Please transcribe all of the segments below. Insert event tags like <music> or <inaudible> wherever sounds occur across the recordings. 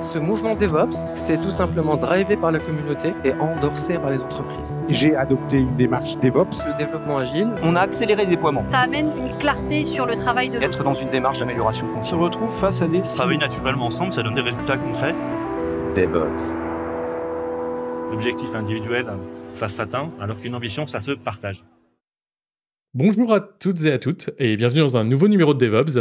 Ce mouvement DevOps, c'est tout simplement drivé par la communauté et endorsé par les entreprises. J'ai adopté une démarche DevOps. Le développement agile. On a accéléré le déploiement. Ça amène une clarté sur le travail de Être dans une démarche d'amélioration continue. On se retrouve face à des... Travailler naturellement ensemble, ça donne des résultats concrets. DevOps. L'objectif individuel, ça s'atteint, alors qu'une ambition, ça se partage. Bonjour à toutes et à toutes, et bienvenue dans un nouveau numéro de DevOps.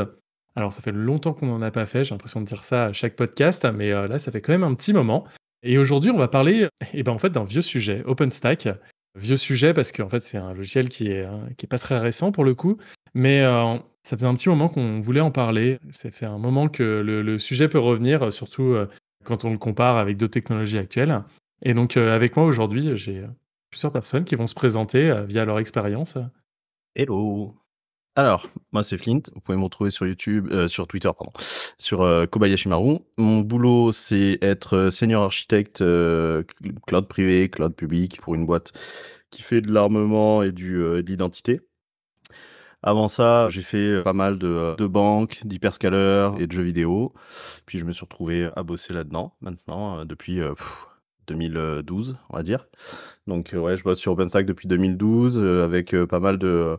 Alors, ça fait longtemps qu'on n'en a pas fait, j'ai l'impression de dire ça à chaque podcast, mais euh, là, ça fait quand même un petit moment. Et aujourd'hui, on va parler eh ben, en fait, d'un vieux sujet, OpenStack. Vieux sujet parce que fait, c'est un logiciel qui est, hein, est pas très récent pour le coup, mais euh, ça faisait un petit moment qu'on voulait en parler. C'est un moment que le, sujet peut revenir, surtout euh, quand on le compare avec d'autres technologies actuelles. Et donc, avec moi aujourd'hui, j'ai plusieurs personnes qui vont se présenter via leur expérience. Hello alors, moi c'est Flint, vous pouvez me retrouver sur YouTube, euh, sur Twitter, pardon, sur euh, Kobayashi Maru. Mon boulot c'est être euh, senior architecte cloud privé, cloud public pour une boîte qui fait de l'armement et du, de l'identité. Avant ça, j'ai fait pas mal de, banques, d'hyperscalers et de jeux vidéo. Puis je me suis retrouvé à bosser là-dedans maintenant depuis 2012, on va dire. Donc ouais, je bosse sur OpenStack depuis 2012 avec pas mal de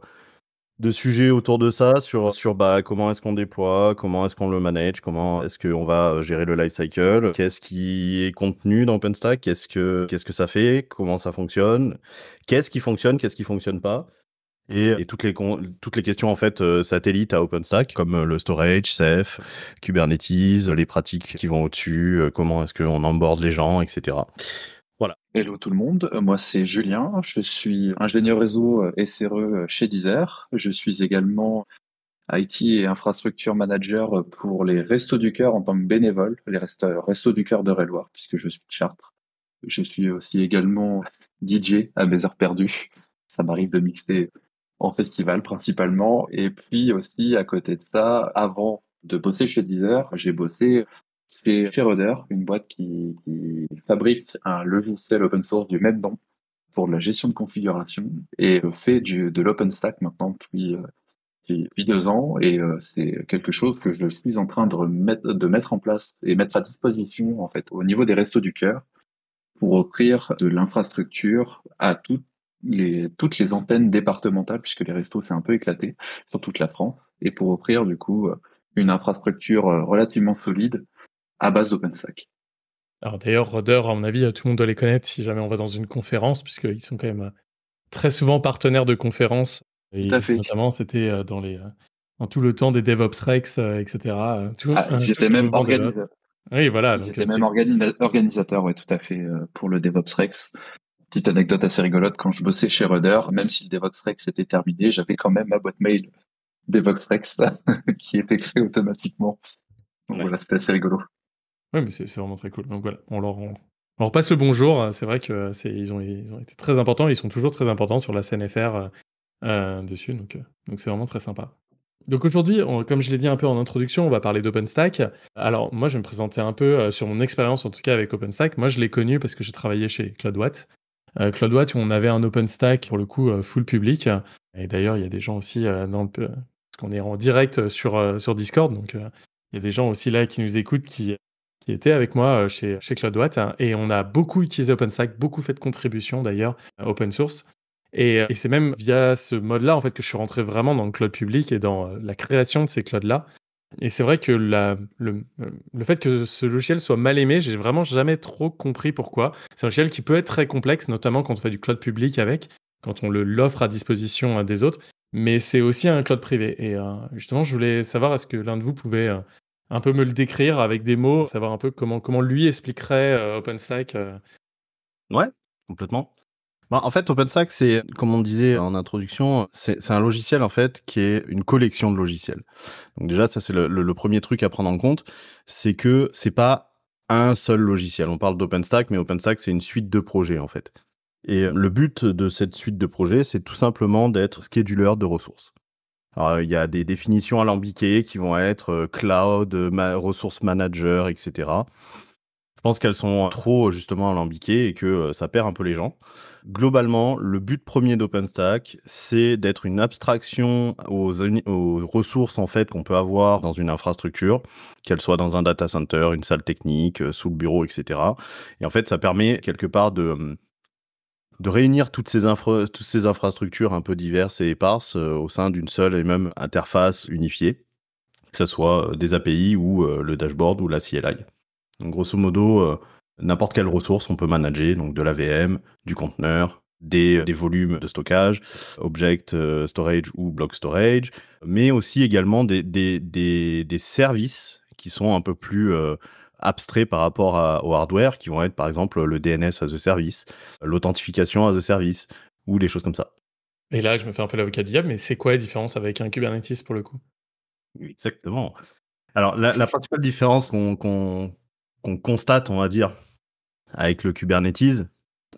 de sujets autour de ça, sur, sur bah, comment est-ce qu'on déploie, comment est-ce qu'on le manage, comment est-ce qu'on va euh, gérer le lifecycle, qu'est-ce qui est contenu dans OpenStack, qu'est-ce que, qu'est-ce que ça fait, comment ça fonctionne, qu'est-ce qui fonctionne, qu'est-ce qui fonctionne pas. Et, toutes, les toutes les questions en fait euh, satellites à OpenStack, comme euh, le storage, Ceph, Kubernetes, les pratiques qui vont au-dessus, comment est-ce qu'on emborde les gens, etc. Hello tout le monde, euh, moi c'est Julien, je suis ingénieur réseau euh, SRE euh, chez Deezer. Je suis également IT et infrastructure manager pour les Restos du Cœur en tant que bénévole, les Restos du Cœur de Réloir, puisque je suis de Chartres. Je suis aussi également DJ à mes heures perdues. Ça m'arrive de mixer en festival principalement. Et puis aussi, à côté de ça, avant de bosser chez Deezer, j'ai bossé c'est chez une boîte qui, fabrique un logiciel open source du même nom pour la gestion de configuration et fait du, de stack maintenant euh, depuis, depuis, deux ans. Et euh, c'est quelque chose que je suis en train de, de mettre en place et mettre à disposition en fait au niveau des restos du cœur pour offrir de l'infrastructure à toutes les, toutes les antennes départementales, puisque les restos c'est un peu éclaté sur toute la France, et pour offrir du coup une infrastructure euh, relativement solide à base d'OpenStack. Alors d'ailleurs, Rudder, à mon avis, euh, tout le monde doit les connaître si jamais on va dans une conférence, puisqu'ils sont quand même euh, très souvent partenaires de conférences. Tout à fait. Notamment, c'était euh, dans les dans tout le temps des DevOps Rex, etc. Ah, ils ah, même organisateurs. Oui, voilà. étaient même organisateur, oui, tout à fait, pour le DevOps Rex. Petite anecdote assez rigolote, quand je bossais chez Rudder, même si le DevOps Rex était terminé, j'avais quand même ma boîte mail DevOps Rex <laughs> qui était créée automatiquement. voilà, c'était assez rigolo. Oui, mais c'est vraiment très cool. Donc voilà, on leur, passe le bonjour. C'est vrai que ils ont, été très importants. Ils sont toujours très importants sur la CNFR euh, dessus. Donc euh, donc c'est vraiment très sympa. Donc aujourd'hui, comme je l'ai dit un peu en introduction, on va parler d'OpenStack. Alors moi, je vais me présenter un peu euh, sur mon expérience en tout cas avec OpenStack. Moi, je l'ai connu parce que j'ai travaillé chez CloudWatt. Euh, CloudWatt, on avait un OpenStack pour le coup full public. Et d'ailleurs, il y a des gens aussi parce qu'on est en direct sur, sur Discord, donc il y a des gens aussi là qui nous écoutent qui qui était avec moi euh, chez, chez CloudWatt. Et on a beaucoup utilisé OpenStack, beaucoup fait de contributions d'ailleurs euh, open source. Euh, et, c'est même via ce mode-là en fait que je suis rentré vraiment dans le cloud public et dans la création de ces clouds-là. Et c'est vrai que le, le, fait que ce logiciel soit mal aimé, j'ai vraiment jamais trop compris pourquoi. C'est un logiciel qui peut être très complexe, notamment quand on fait du cloud public avec, quand on l'offre à disposition des autres, mais c'est aussi un cloud privé. Et justement, je voulais savoir est-ce que l'un de vous pouvait un peu me le décrire avec des mots, savoir un peu comment, comment lui expliquerait euh, OpenStack euh. Ouais, complètement. Bah, en fait, OpenStack, c'est, comme on disait en introduction, c'est un logiciel en fait qui est une collection de logiciels. Donc déjà, ça c'est le, premier truc à prendre en compte, c'est que c'est pas un seul logiciel. On parle d'OpenStack, mais OpenStack c'est une suite de projets en fait. Et le but de cette suite de projets, c'est tout simplement d'être scheduler de ressources il y a des définitions alambiquées qui vont être euh, cloud, euh, ma manager, etc. Je pense qu'elles sont trop euh, justement alambiquées et que ça perd un peu les gens. Globalement, le but premier d'OpenStack, c'est d'être une abstraction aux, ressources en fait qu'on peut avoir dans une infrastructure, qu'elle soit dans un data center, une salle technique, sous le bureau, etc. Et en fait, ça permet quelque part de hum, de réunir toutes ces, infrastructures un peu diverses et éparses euh, au sein d'une seule et même interface unifiée, que ce soit euh, des API ou euh, le dashboard ou la CLI. Donc, grosso modo, n'importe quelle ressource, on peut manager donc de la VM, du conteneur, des, volumes de stockage, object storage ou block storage, mais aussi également des services qui sont un peu plus abstraits par rapport au hardware, qui vont être par exemple le DNS as a service, l'authentification as a service, ou des choses comme ça. Et là, je me fais un peu l'avocat du diable, mais c'est quoi la différence avec un Kubernetes pour le coup Exactement. Alors, la, principale différence qu'on constate, on va dire, avec le Kubernetes,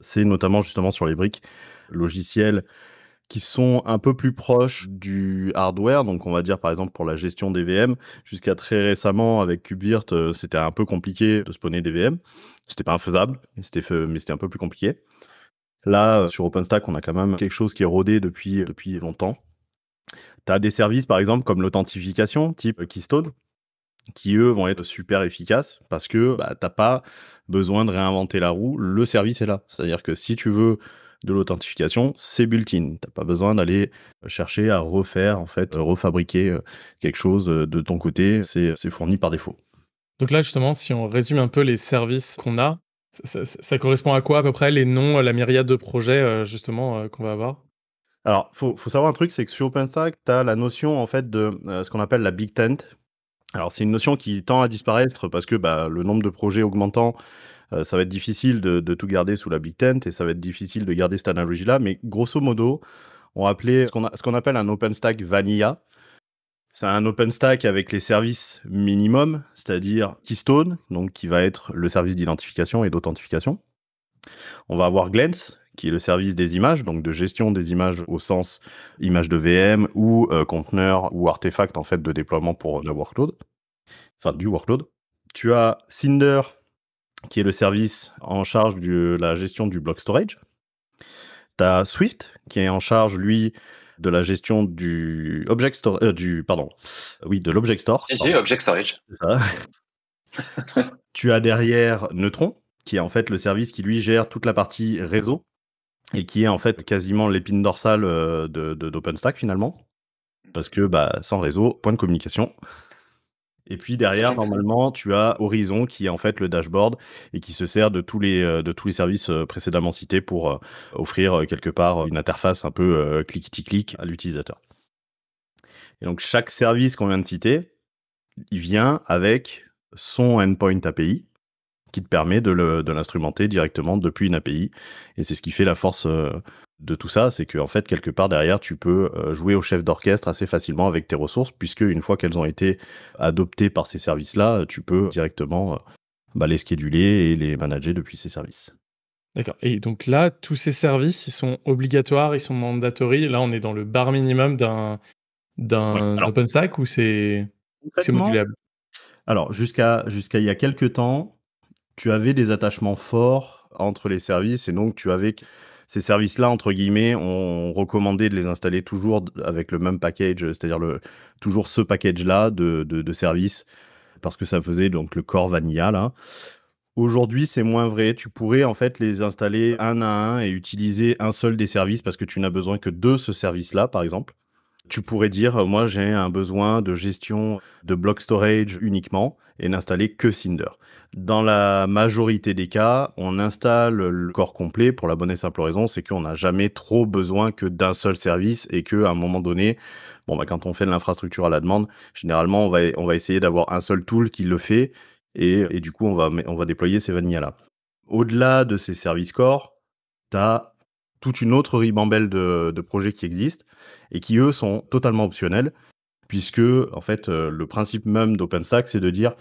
c'est notamment justement sur les briques logicielles qui sont un peu plus proches du hardware. Donc, on va dire par exemple pour la gestion des VM, jusqu'à très récemment avec Kubevirt, euh, c'était un peu compliqué de spawner des VM. C'était pas infaisable, mais c'était un peu plus compliqué. Là, euh, sur OpenStack, on a quand même quelque chose qui est rodé depuis, euh, depuis longtemps. Tu as des services, par exemple, comme l'authentification, type Keystone, qui eux vont être super efficaces parce que bah, n'as pas besoin de réinventer la roue, le service est là. C'est-à-dire que si tu veux de l'authentification, c'est built-in. T'as pas besoin d'aller euh, chercher à refaire, en fait, euh, refabriquer euh, quelque chose de ton côté. C'est fourni par défaut. Donc là, justement, si on résume un peu les services qu'on a, ça, correspond à quoi à peu près les noms, la myriade de projets, justement, qu'on va avoir alors, il faut, savoir un truc, c'est que sur OpenStack, tu as la notion en fait de ce qu'on appelle la big tent. Alors, c'est une notion qui tend à disparaître parce que bah, le nombre de projets augmentant, euh, ça va être difficile de, tout garder sous la Big Tent et ça va être difficile de garder cette analogie-là. Mais grosso modo, on appeler ce qu'on appelle un OpenStack vanilla. C'est un OpenStack avec les services minimum, c'est-à-dire Keystone, donc qui va être le service d'identification et d'authentification. On va avoir Glens, qui est le service des images, donc de gestion des images au sens images de VM ou conteneurs conteneur ou artefact en fait de déploiement pour le workload, enfin du workload. Tu as Cinder qui est le service en charge de la gestion du block storage. Tu as Swift, qui est en charge, lui, de la gestion du object euh, du pardon, oui, de l'object store. object storage. <laughs> tu as derrière Neutron, qui est en fait le service qui lui gère toute la partie réseau et qui est en fait quasiment l'épine dorsale euh, de d'OpenStack finalement, parce que bah, sans réseau, point de communication. Et puis derrière, normalement, tu as Horizon qui est en fait le dashboard et qui se sert de tous les, euh, de tous les services euh, précédemment cités pour euh, offrir quelque part une interface un peu clic clic à l'utilisateur. Et donc chaque service qu'on vient de citer, il vient avec son endpoint API qui te permet de l'instrumenter directement depuis une API. Et c'est ce qui fait la force euh, de tout ça, c'est que fait quelque part derrière tu peux euh, jouer au chef d'orchestre assez facilement avec tes ressources, puisque une fois qu'elles ont été adoptées par ces services-là, tu peux directement euh, bah, les scheduler et les manager depuis ces services. D'accord. Et donc là, tous ces services, ils sont obligatoires, ils sont mandatory. Là, on est dans le bar minimum d'un d'un OpenStack ou c'est modulable Alors, jusqu'à jusqu'à il y a quelques temps, tu avais des attachements forts entre les services et donc tu avais ces services-là, entre guillemets, on recommandait de les installer toujours avec le même package, c'est-à-dire toujours ce package-là de, services, parce que ça faisait donc le corps vanilla, Aujourd'hui, c'est moins vrai. Tu pourrais en fait les installer un à un et utiliser un seul des services parce que tu n'as besoin que de ce service-là, par exemple. Tu pourrais dire, euh, moi j'ai un besoin de gestion de block storage uniquement et n'installer que Cinder. Dans la majorité des cas, on installe le corps complet pour la bonne et simple raison, c'est qu'on n'a jamais trop besoin que d'un seul service et qu'à un moment donné, bon bah quand on fait de l'infrastructure à la demande, généralement on va, essayer d'avoir un seul tool qui le fait et, du coup on va, on va déployer ces vanillas là. Au-delà de ces services corps, tu as toute une autre ribambelle de, projets qui existent et qui, eux, sont totalement optionnels, puisque, en fait, euh, le principe même d'OpenStack, c'est de dire,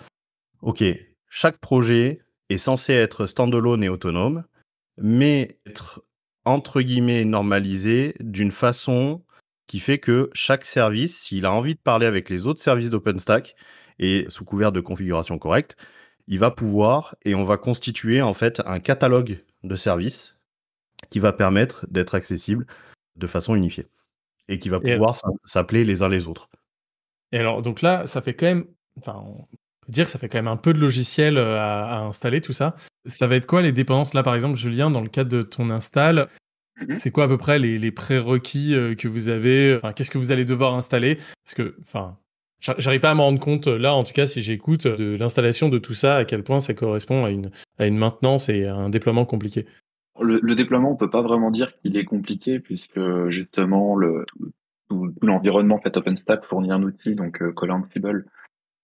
OK, chaque projet est censé être standalone et autonome, mais être, entre guillemets, normalisé d'une façon qui fait que chaque service, s'il a envie de parler avec les autres services d'OpenStack, et sous couvert de configuration correcte, il va pouvoir, et on va constituer en fait un catalogue de services qui va permettre d'être accessible de façon unifiée et qui va pouvoir s'appeler les uns les autres. Et alors, donc là, ça fait quand même, enfin, on peut dire que ça fait quand même un peu de logiciel euh, à, installer tout ça. Ça va être quoi les dépendances Là, par exemple, Julien, dans le cadre de ton install, mhm. c'est quoi à peu près les, prérequis euh, que vous avez euh, Qu'est-ce que vous allez devoir installer Parce que, enfin, J'arrive pas à me rendre compte, là en tout cas, si j'écoute, de l'installation de tout ça, à quel point ça correspond à une, à une maintenance et à un déploiement compliqué. Le, déploiement, on peut pas vraiment dire qu'il est compliqué puisque justement l'environnement fait OpenStack fournit un outil donc euh, Cola Ansible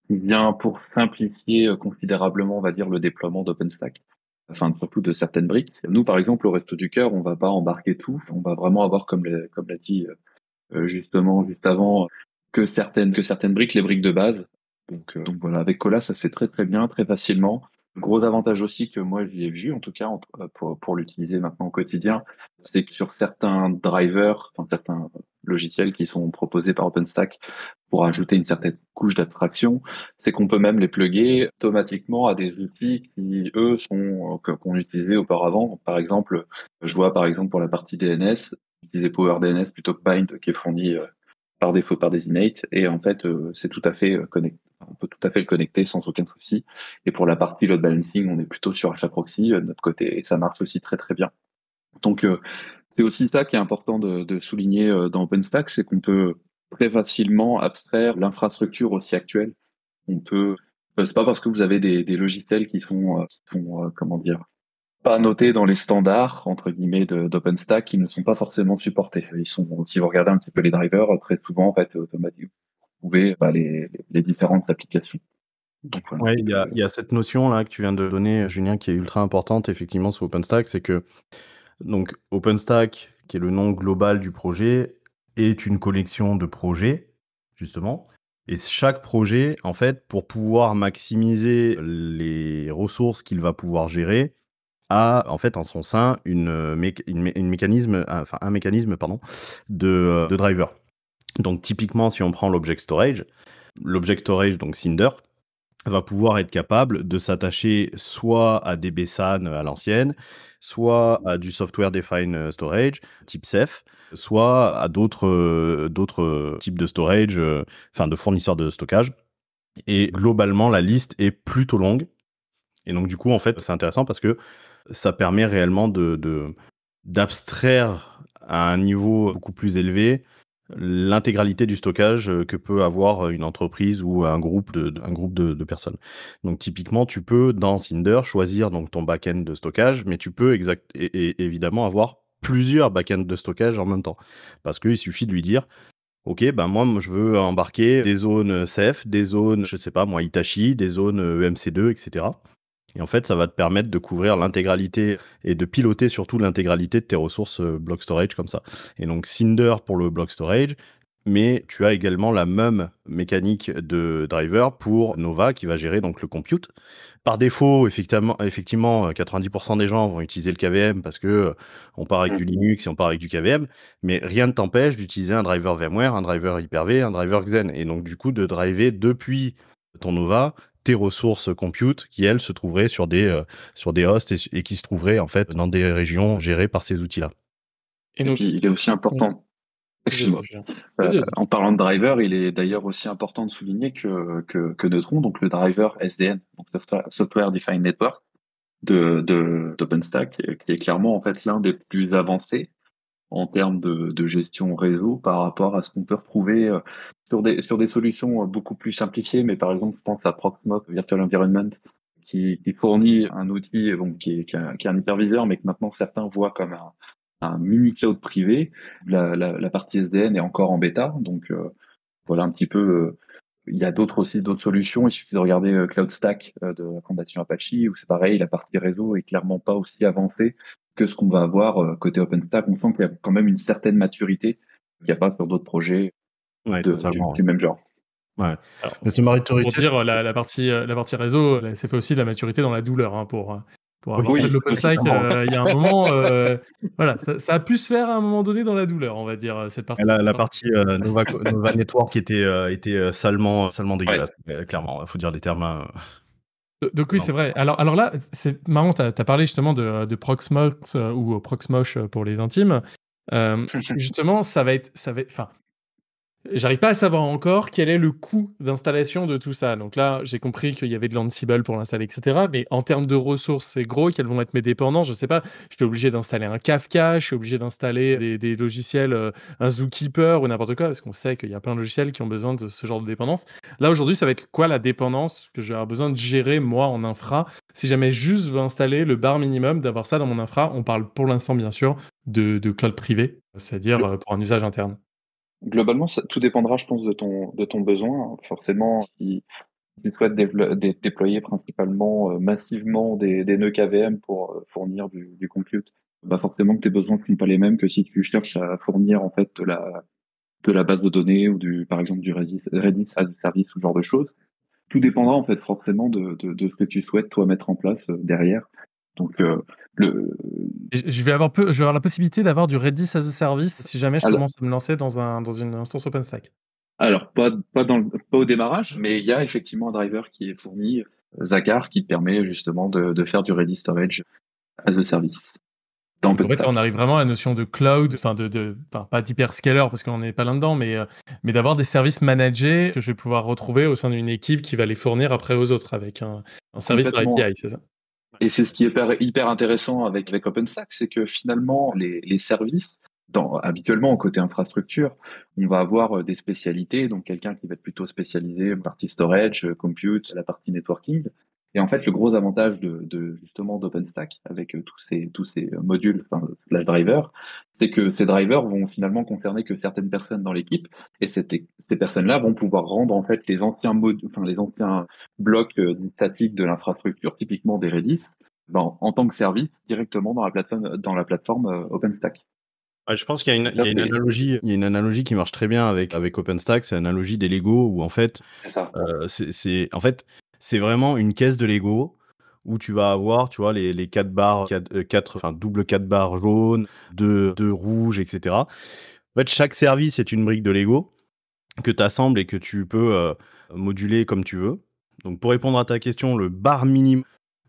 qui vient pour simplifier euh, considérablement, on va dire, le déploiement d'OpenStack. Enfin, surtout de certaines briques. Nous, par exemple, au resto du cœur, on va pas embarquer tout. On va vraiment avoir, comme, l'a dit euh, justement juste avant, que certaines que certaines briques, les briques de base. donc voilà, avec Cola, ça se fait très très bien, très facilement gros avantage aussi que moi j'ai vu, en tout cas euh, pour, l'utiliser maintenant au quotidien, c'est que sur certains drivers, enfin, certains logiciels qui sont proposés par OpenStack pour ajouter une certaine couche d'abstraction, c'est qu'on peut même les plugger automatiquement à des outils qui, eux, sont euh, qu'on utilisait auparavant. Par exemple, je vois par exemple pour la partie DNS, utiliser PowerDNS plutôt que Bind qui est fourni euh, par défaut par des innate et en fait c'est tout à fait connecté on peut tout à fait le connecter sans aucun souci. Et pour la partie load balancing, on est plutôt sur HA proxy euh, de notre côté et ça marche aussi très très bien. Donc euh, c'est aussi ça qui est important de, souligner euh, dans OpenStack, c'est qu'on peut très facilement abstraire l'infrastructure aussi actuelle. On peut, c'est pas parce que vous avez des, logiciels qui sont, sont, comment dire, pas notés dans les standards entre guillemets d'OpenStack, qui ne sont pas forcément supportés. Ils sont, si vous regardez un petit peu les drivers, très souvent en fait, automatiquement, bah, les, différentes applications. il, y a, cette notion là que tu viens de donner, Julien, qui est ultra importante effectivement sur OpenStack, c'est que donc OpenStack, qui est le nom global du projet, est une collection de projets justement. Et chaque projet, en fait, pour pouvoir maximiser les ressources qu'il va pouvoir gérer, a en fait en son sein euh, mécanisme, enfin, un mécanisme pardon, de euh, driver. Donc typiquement, si on prend l'object storage, l'object storage, donc Cinder, va pouvoir être capable de s'attacher soit à des BSAN à l'ancienne, soit à du software defined euh, storage type Ceph, soit à d'autres euh, euh, types de storage, enfin de fournisseurs de stockage. Et globalement, la liste est plutôt longue. Et donc du coup, en fait, c'est intéressant parce que ça permet réellement de d'abstraire à un niveau beaucoup plus élevé l'intégralité du stockage euh, que peut avoir euh, une entreprise ou un groupe de, groupe de, personnes. Donc typiquement, tu peux dans Cinder choisir donc ton back-end de stockage, mais tu peux exact et, évidemment avoir plusieurs back de stockage en même temps. Parce qu'il suffit de lui dire, Ok, ben moi, je veux embarquer des zones CEF, des zones, je sais pas moi, Itachi, des zones EMC2, euh, etc. Et en fait, ça va te permettre de couvrir l'intégralité et de piloter surtout l'intégralité de tes ressources euh, block storage comme ça. Et donc Cinder pour le block storage, mais tu as également la même mécanique de driver pour Nova qui va gérer donc le compute. Par défaut, effectivement, effectivement 90% euh, des gens vont utiliser le KVM parce que euh, on part avec du mmh. Linux et on part avec du KVM, mais rien ne t'empêche d'utiliser un driver VMware, un driver Hyper-V, un driver Xen et donc du coup de driver depuis ton Nova tes ressources compute qui elles se trouveraient sur des euh, sur des hosts et, qui se trouveraient en fait dans des régions gérées par ces outils là. Et, donc, il est aussi important. Excuse-moi. Euh, en parlant de driver, il est d'ailleurs aussi important de souligner que, que, Neutron, donc le driver SDN, Software Defined Network de, d'OpenStack, euh, qui est clairement en fait l'un des plus avancés en termes de, de gestion réseau par rapport à ce qu'on peut retrouver sur des, solutions euh, beaucoup plus simplifiées, mais par exemple, je pense à Proxmox Virtual Environment, qui, fournit un outil qui, est, un, hyperviseur, mais que maintenant certains voient comme un, mini cloud privé. La, partie SDN est encore en bêta, donc euh, voilà un petit peu. Euh, il y a d'autres aussi d'autres solutions. Il suffit de regarder CloudStack de la fondation Apache où c'est pareil, la partie réseau est clairement pas aussi avancée que ce qu'on va avoir côté OpenStack. On sent qu'il y a quand même une certaine maturité qu'il n'y a pas sur d'autres projets ouais, de, du, du, même genre. Ouais. mais pour dire la, la, partie euh, la partie réseau, c'est fait aussi de la maturité dans la douleur hein, pour euh, pour avoir de l'open euh, il y a un moment, <laughs> voilà, ça, a pu se faire à un moment donné dans la douleur, on va dire cette partie. La, partie Nova, Network était était salement salement dégueulasse, clairement. Il faut dire les termes. Donc oui, c'est vrai. Alors, alors là, c'est marrant, tu as, parlé justement de, de Proxmox ou proxmoche pour les intimes. <laughs> justement, ça va être, ça va, enfin, J'arrive pas à savoir encore quel est le coût d'installation de tout ça. Donc là, j'ai compris qu'il y avait de l'Ansible pour l'installer, etc. Mais en termes de ressources, c'est gros. Quelles vont être mes dépendances Je sais pas. Je suis obligé d'installer un Kafka. Je suis obligé d'installer des, logiciels, euh, un Zookeeper ou n'importe quoi, parce qu'on sait qu'il y a plein de logiciels qui ont besoin de ce genre de dépendance. Là, aujourd'hui, ça va être quoi la dépendance que j'aurai besoin de gérer, moi, en infra Si jamais juste je veux installer le bar minimum, d'avoir ça dans mon infra, on parle pour l'instant, bien sûr, de, cloud privé, c'est-à-dire euh, pour un usage interne. Globalement, tout dépendra, je pense, de ton, de ton besoin. Forcément, si tu souhaites déployer principalement euh, massivement des, des nœuds KVM pour euh, fournir du, compute, bah forcément que tes besoins ne sont pas les mêmes que si tu cherches à fournir en fait de la, de la base de données ou du, par exemple du Redis, Redis as a service ou ce genre de choses. Tout dépendra en fait forcément de, de, de ce que tu souhaites toi mettre en place euh, derrière. Donc, euh, le... je, vais avoir peu, je la possibilité d'avoir du Redis as a service si jamais je commence à me lancer dans, un, dans une instance OpenStack. Alors, pas, dans au démarrage, mais il y a effectivement un driver qui est fourni, euh, Zagar qui permet justement de, faire du Redis storage as a service. En fait, on arrive vraiment à la notion de cloud, enfin de, de pas d'hyperscaler parce qu'on n'est pas là-dedans, euh, mais, d'avoir des services managés que je vais pouvoir retrouver au sein d'une équipe qui va les fournir après aux autres avec un, un service par API, c'est ça et c'est ce qui est hyper intéressant avec, OpenStack, c'est que finalement, les, services, habituellement, côté infrastructure, on va avoir euh, des spécialités, donc quelqu'un qui va être plutôt spécialisé en partie storage, euh, compute, la partie networking, et en fait, le gros avantage de, justement d'OpenStack avec euh, tous ces tous ces euh, modules, enfin les driver, c'est que ces drivers vont finalement concerner que certaines personnes dans l'équipe, et ces personnes-là vont pouvoir rendre en fait les anciens enfin les anciens blocs euh, statiques de l'infrastructure, typiquement des Redis, ben, en tant que service directement dans la plateforme dans la plateforme OpenStack. je pense qu'il y, y, y, a une analogie qui marche très bien avec, avec OpenStack, c'est l'analogie des Lego où en fait, c'est en fait c'est vraiment une caisse de Lego où tu vas avoir, tu vois, les, quatre barres, quatre, euh, quatre, enfin, double quatre barres jaunes, deux rouges, etc. En fait, chaque service est une brique de Lego que tu assembles et que tu peux euh, moduler comme tu veux. Donc, pour répondre à ta question, le bar minimum,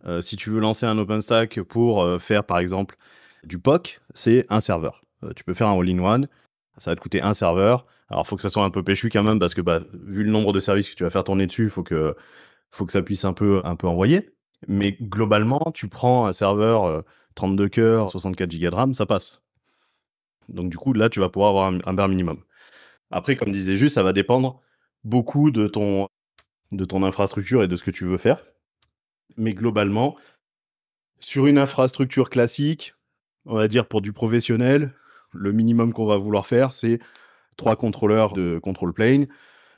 euh, si tu veux lancer un OpenStack pour faire, par exemple, du POC, c'est un serveur. tu peux faire un all-in-one, ça va te coûter un serveur. Alors, il faut que ça soit un peu péchu quand même, parce que bah, vu le nombre de services que tu vas faire tourner dessus, il faut que faut que ça puisse un peu, un peu envoyer. Mais globalement, tu prends un serveur 32 euh, cœurs, 64 Go de RAM, ça passe. Donc du coup, là, tu vas pouvoir avoir un, bare minimum. Après, comme disait juste, ça va dépendre beaucoup de ton, de ton infrastructure et de ce que tu veux faire. Mais globalement, sur une infrastructure classique, on va dire pour du professionnel, le minimum qu'on va vouloir faire, c'est trois contrôleurs de control plane,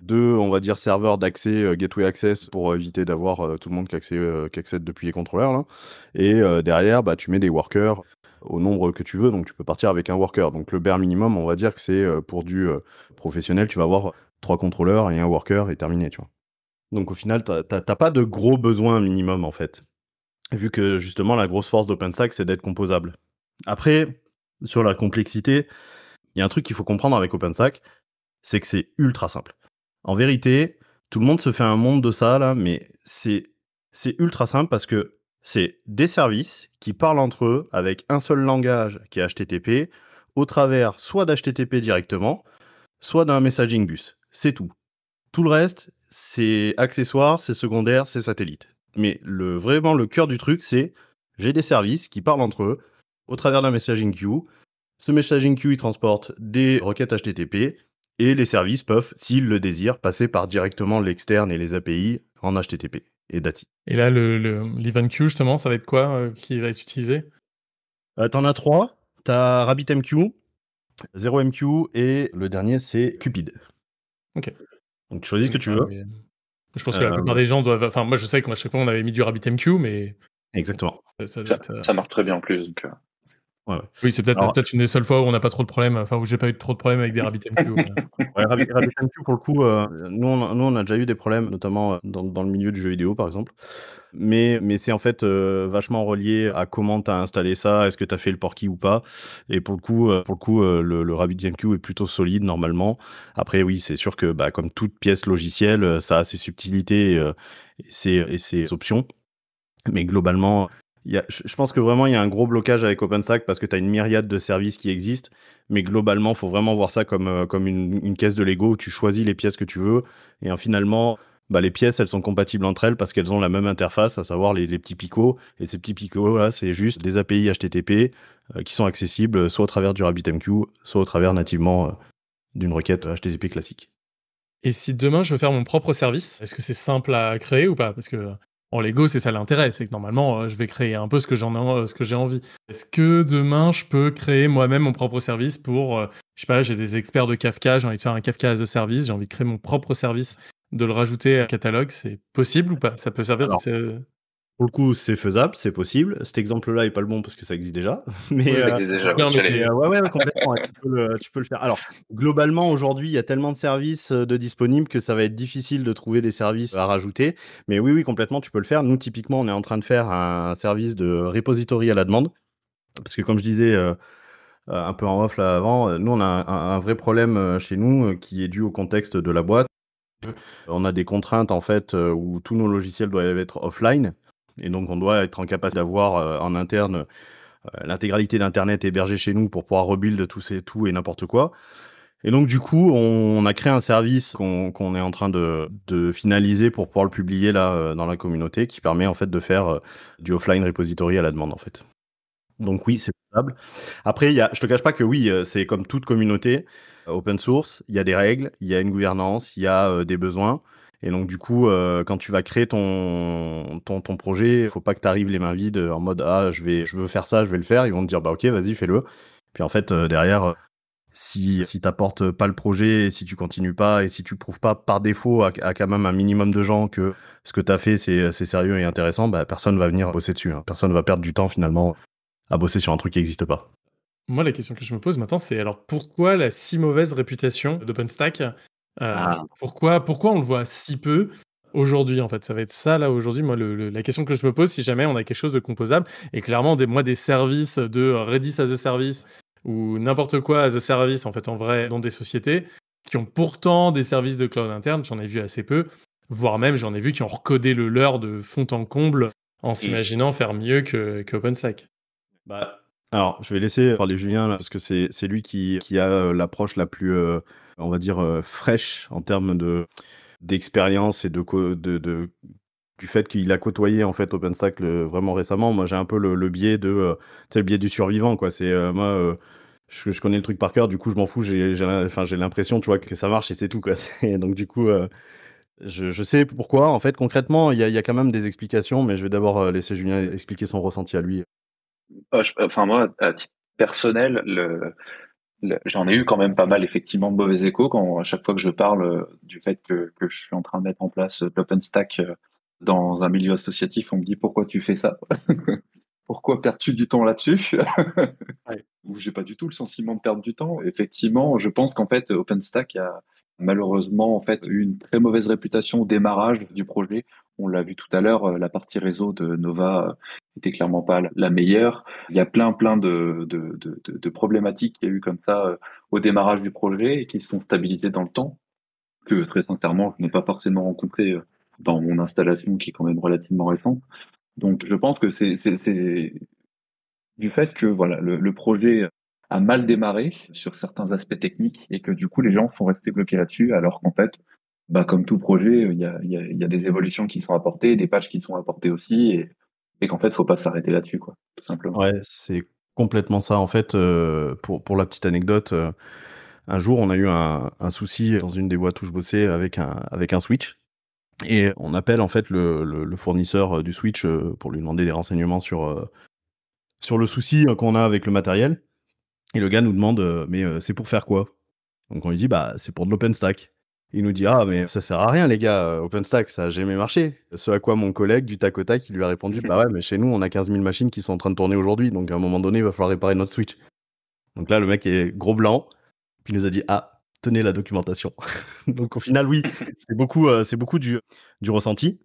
deux, on va dire serveur d'accès, euh, gateway access, pour éviter d'avoir euh, tout le monde euh, qui, accède, depuis les contrôleurs. Là. Et derrière, bah, tu mets des workers au nombre que tu veux, donc tu peux partir avec un worker. Donc le bare minimum, on va dire que c'est pour du professionnel, tu vas avoir trois contrôleurs et un worker et terminé, tu vois. Donc au final, tu t'as pas de gros besoin minimum en fait, vu que justement la grosse force d'OpenStack, c'est d'être composable. Après, sur la complexité, il y a un truc qu'il faut comprendre avec OpenStack, c'est que c'est ultra simple. En vérité, tout le monde se fait un monde de ça, là, mais c'est, c'est ultra simple parce que c'est des services qui parlent entre eux avec un seul langage qui est HTTP, au travers soit d'HTTP directement, soit d'un messaging bus. C'est tout. Tout le reste, c'est accessoire, c'est secondaire, c'est satellite. Mais le, vraiment, le cœur du truc, c'est j'ai des services qui parlent entre eux au travers d'un messaging queue. Ce messaging queue, il transporte des requêtes HTTP et les services peuvent, s'ils le désirent, passer par directement l'externe et les API en HTTP et DATI. Et là, le, le justement, ça va être quoi euh, qui va être utilisé euh, T'en as trois. T'as RabbitMQ, 0MQ et le dernier, c'est Cupid. Ok. Donc choisis ce que tu ah veux. Je pense que la euh, plupart des gens doivent. Enfin, moi, je sais qu'à chaque fois, on avait mis du RabbitMQ, mais. Exactement. Ça, marche très bien en plus. Ouais, Oui, c'est peut-être une des seules fois où on n'a pas trop de problèmes, enfin où j'ai pas eu trop de problèmes avec des RabbitMQ. <laughs> ouais, RabbitMQ, pour le coup, euh, nous, on a, on a, déjà eu des problèmes, notamment euh, dans, dans, le milieu du jeu vidéo par exemple. Mais, mais c'est en fait euh, vachement relié à comment tu as installé ça, est-ce que tu as fait le porky ou pas. Et pour le coup, pour le, coup le, RabbitMQ est plutôt solide normalement. Après, oui, c'est sûr que bah, comme toute pièce logicielle, ça a ses subtilités et, ses, et ses options. Mais globalement, je pense que vraiment, il y a un gros blocage avec OpenStack parce que tu as une myriade de services qui existent. Mais globalement, il faut vraiment voir ça comme, euh, comme une, caisse de Lego où tu choisis les pièces que tu veux. Et finalement, bah, les pièces, elles sont compatibles entre elles parce qu'elles ont la même interface, à savoir les, petits picots. Et ces petits picots-là, c'est juste des API HTTP euh, qui sont accessibles soit au travers du RabbitMQ, soit au travers nativement euh, d'une requête HTTP classique. Et si demain je veux faire mon propre service, est-ce que c'est simple à créer ou pas Parce que en Lego, c'est ça l'intérêt, c'est que normalement, euh, je vais créer un peu euh, ce que j'ai envie. Est-ce que demain, je peux créer moi-même mon propre service pour, euh, je sais pas, j'ai des experts de Kafka, j'ai envie de faire un Kafka as a service, j'ai envie de créer mon propre service, de le rajouter à un catalogue, c'est possible ou pas Ça peut servir pour le coup, c'est faisable, c'est possible. Cet exemple-là n'est pas le bon parce que ça existe déjà. <laughs> Mais, oui, euh, déjà, non, euh, ouais, ouais, complètement. tu, peux le, faire. Alors, globalement, aujourd'hui, il y a tellement de services euh, de disponibles que ça va être difficile de trouver des services à rajouter. Mais oui, oui, complètement, tu peux le faire. Nous, typiquement, on est en train de faire un service de repository à la demande. Parce que, comme je disais, un peu en off là avant, nous, on a un, un vrai problème chez nous qui est dû au contexte de la boîte. On a des contraintes en fait où tous nos logiciels doivent être offline et donc, on doit être en capacité d'avoir euh, en interne euh, l'intégralité d'Internet hébergée chez nous pour pouvoir rebuild tout, ces, tout et n'importe quoi. Et donc, du coup, on, a créé un service qu'on est en train de, finaliser pour pouvoir le publier là euh, dans la communauté qui permet en fait de faire du offline repository à la demande en fait. Donc oui, c'est possible. Après, je ne je te cache pas que oui, c'est comme toute communauté open source, il y a des règles, il y a une gouvernance, il y a des besoins. Et donc, du coup, euh, quand tu vas créer ton, projet, il faut pas que tu arrives les mains vides en mode Ah, je, vais, je veux faire ça, je vais le faire. Ils vont te dire Bah, ok, vas-y, fais-le. Puis en fait, euh, derrière, euh, si, si tu n'apportes pas le projet, si tu continues pas et si tu prouves pas par défaut à, quand même un minimum de gens que ce que tu as fait, c'est sérieux et intéressant, personne bah, personne va venir bosser dessus. Personne hein. Personne va perdre du temps finalement à bosser sur un truc qui n'existe pas. Moi, la question que je me pose maintenant, c'est alors pourquoi la si mauvaise réputation d'OpenStack euh, ah. pourquoi, pourquoi on le voit si peu aujourd'hui en fait Ça va être ça là aujourd'hui. Moi, la question que je me pose, si jamais on a quelque chose de composable, et clairement, des, moi, des services de Redis as a service ou n'importe quoi as a service en fait en vrai dans des sociétés qui ont pourtant des services de cloud interne, j'en ai vu assez peu, voire même j'en ai vu qui ont recodé le leur de fond en comble en s'imaginant faire mieux que, OpenStack. Bah, alors, je vais laisser parler Julien parce que c'est lui qui, a euh, l'approche la plus euh, on va dire, euh, fraîche en termes de d'expérience et de, de, du fait qu'il a côtoyé en fait OpenStack vraiment récemment. Moi, j'ai un peu le, biais de, euh, biais du survivant, quoi. C'est euh, moi. Je, connais le truc par cœur, du coup je m'en fous, j'ai l'impression tu vois que ça marche et c'est tout quoi. <laughs> Donc du coup, je, sais pourquoi. En fait, concrètement, il y, a quand même des explications, mais je vais d'abord laisser Julien expliquer son ressenti à lui. Ah, enfin, moi, à titre personnel, le, j'en ai eu quand même pas mal effectivement de mauvais échos quand à chaque fois que je parle euh, du fait que, je suis en train de mettre en place l'OpenStack euh, euh, dans un milieu associatif, on me dit pourquoi tu fais ça <laughs> Pourquoi perds-tu du temps là-dessus <laughs> J'ai pas du tout le sentiment de perdre du temps. Effectivement, je pense qu'en fait OpenStack a malheureusement en fait une très mauvaise réputation au démarrage du projet. On l'a vu tout à l'heure, euh, la partie réseau de Nova euh, était clairement pas la meilleure. Il y a plein plein de, problématiques qu'il y a eu comme ça euh, au démarrage du projet et qui se sont stabilisées dans le temps, que très sincèrement je n'ai pas forcément rencontré dans mon installation qui est quand même relativement récente. Donc je pense que c'est du fait que voilà le projet a mal démarré sur certains aspects techniques et que du coup les gens sont restés bloqués là-dessus alors qu'en fait bah, comme tout projet il y a, des évolutions qui sont apportées des pages qui sont apportées aussi et, qu'en fait faut pas s'arrêter là-dessus quoi tout simplement ouais c'est complètement ça en fait euh, pour, la petite anecdote euh, un jour on a eu un, souci dans une des boîtes où je bossais avec un avec un switch et on appelle en fait le, fournisseur euh, du switch pour lui demander des renseignements sur sur le souci qu'on a avec le matériel et le gars nous demande, euh, mais euh, c'est pour faire quoi Donc on lui dit, bah c'est pour de l'OpenStack. Il nous dit, ah mais ça sert à rien les gars, euh, OpenStack, ça a jamais marché. Ce à quoi mon collègue du tac au tac, il lui a répondu, <laughs> bah ouais, mais chez nous, on a 15 000 machines qui sont en train de tourner aujourd'hui, donc à un moment donné, il va falloir réparer notre switch. Donc là, le mec est gros blanc, puis il nous a dit, ah, tenez la documentation. <laughs> donc au final, oui, c'est beaucoup, c'est beaucoup du, du ressenti.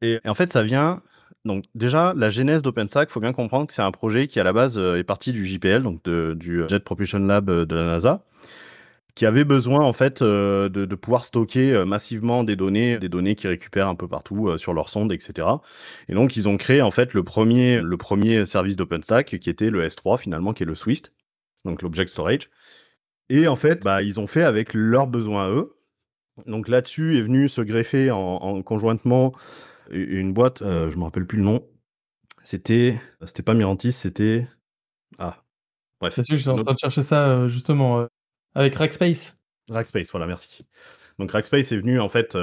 et, en fait, ça vient donc déjà, la genèse d'OpenStack, il faut bien comprendre que c'est un projet qui à la base euh, est parti du JPL, donc du euh, Jet Propulsion Lab euh, de la NASA, qui avait besoin en fait de, pouvoir stocker massivement des données, des données qu'ils récupèrent un peu partout sur leur sonde, etc. Et donc ils ont créé en fait le premier, le premier service d'OpenStack qui était le S3 finalement, qui est le Swift, donc l'Object Storage. Et en fait, bah, ils ont fait avec leurs besoins à eux. Donc là-dessus est venu se greffer en conjointement une boîte, euh, je me rappelle plus le nom. C'était, euh, c'était pas Mirantis, c'était ah bref. je suis en train de chercher ça euh, justement avec Rackspace. Rackspace, voilà, merci. Donc Rackspace est venu en fait,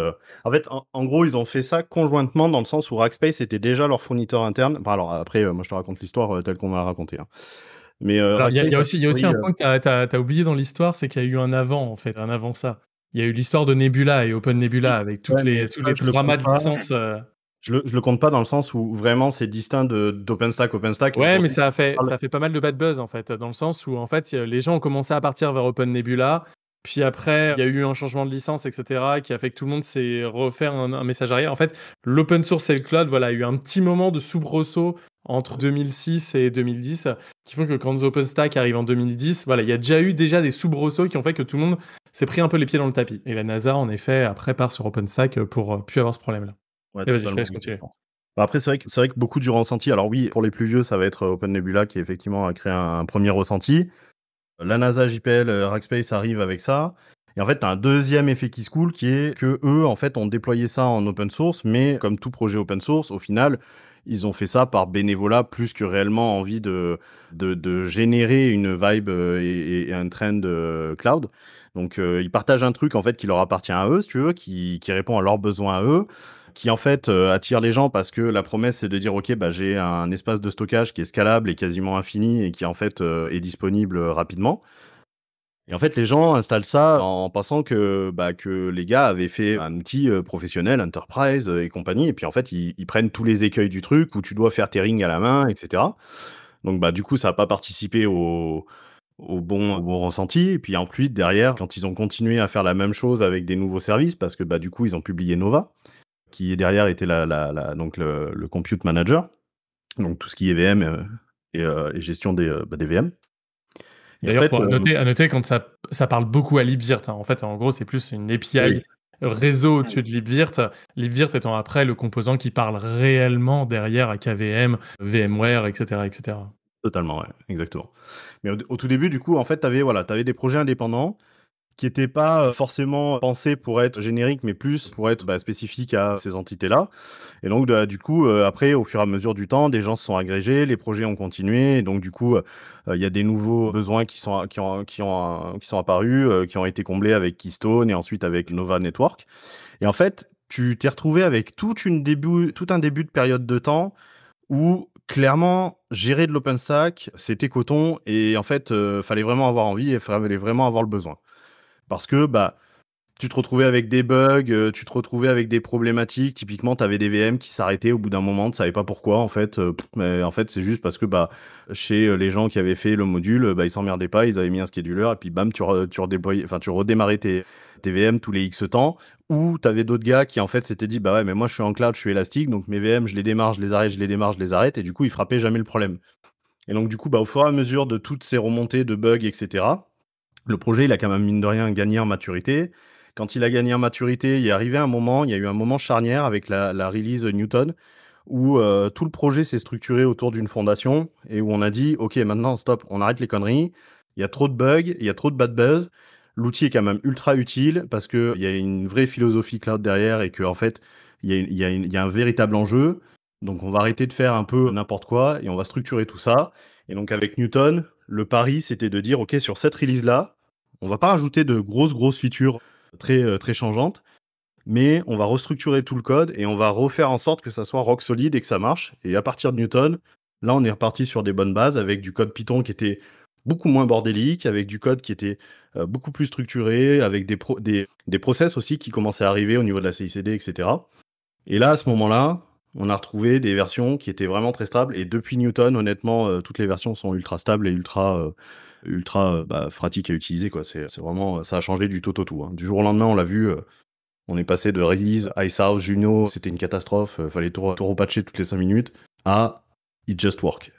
en fait, en, gros, ils ont fait ça conjointement dans le sens où Rackspace était déjà leur fournisseur interne. alors après, moi je te raconte l'histoire telle qu'on m'a racontée. Mais il y, a aussi, aussi un point que tu as oublié dans l'histoire, c'est qu'il y a eu un avant en fait, un avant ça. Il y a eu l'histoire de Nebula et Open Nebula avec toutes les, tous les dramas de licence. Euh. Je le, je le, compte pas dans le sens où vraiment c'est distinct d'OpenStack, OpenStack. Ouais, mais ça a, fait, ah, ça fait pas mal de bad buzz en fait, dans le sens où en fait les gens ont commencé à partir vers Open Nebula, puis après il y a eu un changement de licence, etc., qui a fait que tout le monde s'est refaire un, message arrière. En fait, l'open source et le cloud, voilà, il y a eu un petit moment de soubresaut entre 2006 et 2010, qui font que quand OpenStack arrive en 2010, voilà, il y a déjà eu déjà des soubresauts qui ont fait que tout le monde s'est pris un peu les pieds dans le tapis. Et la NASA, en effet, après part sur OpenStack euh, pour euh, plus avoir ce problème-là. vas-y, bah, Après, c'est vrai, que, vrai beaucoup du ressenti, alors oui, pour les plus vieux, ça va être euh, Open Nebula qui effectivement a créé un, premier ressenti. La NASA, JPL, euh, Rackspace arrive avec ça. Et en fait, tu as un deuxième effet qui se coule qui est que eux, en fait, ont déployé ça en open source, mais comme tout projet open source, au final, ils ont fait ça par bénévolat plus que réellement envie de, de, générer une vibe euh, et, un trend euh, cloud. Donc euh, ils partagent un truc en fait qui leur appartient à eux, tu veux, qui, qui répond à leurs besoins à eux, qui en fait attire les gens parce que la promesse c'est de dire ok bah j'ai un espace de stockage qui est scalable et quasiment infini et qui en fait est disponible rapidement. Et en fait, les gens installent ça en pensant que, bah, que les gars avaient fait un outil euh, professionnel, enterprise euh, et compagnie. Et puis en fait, ils, prennent tous les écueils du truc où tu dois faire tes rings à la main, etc. Donc bah, du coup, ça n'a pas participé au, bon, bon ressenti. Et puis plus, derrière, quand ils ont continué à faire la même chose avec des nouveaux services, parce que bah, du coup, ils ont publié Nova, qui derrière était donc le, Compute Manager, donc tout ce qui est VM euh, et, gestion des, bah, des VM. D'ailleurs, pour euh, noter, à noter, quand ça, parle beaucoup à libvirt, hein. en fait, en gros, c'est plus une API réseau au-dessus de libvirt. Libvirt étant après le composant qui parle réellement derrière à KVM, VMware, etc. etc. Totalement, ouais, exactement. Mais au, tout début, du coup, en fait, tu avais, voilà, avais des projets indépendants qui n'étaient pas euh, forcément pensé pour être générique mais plus pour être bah, spécifique à ces entités-là. Et donc, bah, du coup, euh, après, au fur et à mesure du temps, des gens se sont agrégés, les projets ont continué, et donc, du coup, euh, il y a des nouveaux besoins qui sont, qui ont, qui sont apparus, qui ont été comblés avec Keystone et ensuite avec Nova Network. Et en fait, tu t'es retrouvé avec toute une début, tout un début de période de temps où clairement gérer de l'OpenStack, c'était coton et en fait, il fallait vraiment avoir envie et fallait vraiment avoir le besoin. Parce que bah, tu te retrouvais avec des bugs, euh, tu te retrouvais avec des problématiques. Typiquement, tu avais des VM qui s'arrêtaient au bout d'un moment, tu savais pas pourquoi en fait. Euh, mais en fait, c'est juste parce que bah, chez euh, les gens qui avaient fait le module, bah, ils s'emmerdaient pas, ils avaient mis un scheduler et puis bam, tu, enfin tu redémarrais tes, VM tous les X temps. Ou tu avais d'autres gars qui en fait s'étaient dit bah ouais, mais moi je suis en cloud, je suis élastique, donc mes VM, je les démarre, je les arrête, je les démarre, je les arrête, et du coup, ils frappaient jamais le problème. Et donc, du coup, bah, au fur et à mesure de toutes ces remontées de bugs, etc., le projet, il a quand même, mine de rien, gagné en maturité. Quand il a gagné en maturité, il est arrivé un moment, il y a eu un moment charnière avec la, la release Newton, où euh, tout le projet s'est structuré autour d'une fondation et où on a dit, OK, maintenant, stop, on arrête les conneries, il y a trop de bugs, il y a trop de bad buzz. L'outil est quand même ultra utile parce qu'il y a une vraie philosophie cloud derrière et qu'en en fait, il y, y, a un véritable enjeu. Donc, on va arrêter de faire un peu n'importe quoi et on va structurer tout ça. Et donc, avec Newton, le pari, c'était de dire, OK, sur cette release-là, on ne va pas rajouter de grosses, grosses features très, euh, très changeantes, mais on va restructurer tout le code et on va refaire en sorte que ça soit rock solide et que ça marche. Et à partir de Newton, là, on est reparti sur des bonnes bases avec du code Python qui était beaucoup moins bordélique, avec du code qui était euh, beaucoup plus structuré, avec des, des, des process aussi qui commençaient à arriver au niveau de la CICD, etc. Et là, à ce moment-là, on a retrouvé des versions qui étaient vraiment très stables. Et depuis Newton, honnêtement, euh, toutes les versions sont ultra stables et ultra, euh, ultra euh, bah, pratiques à utiliser. Quoi. C'est, vraiment, ça a changé du tout au tout. Hein. Du jour au lendemain, on l'a vu, on est passé de Release, Ice Juno, c'était une catastrophe, fallait tout, tout repatcher toutes les 5 minutes, à It Just Work.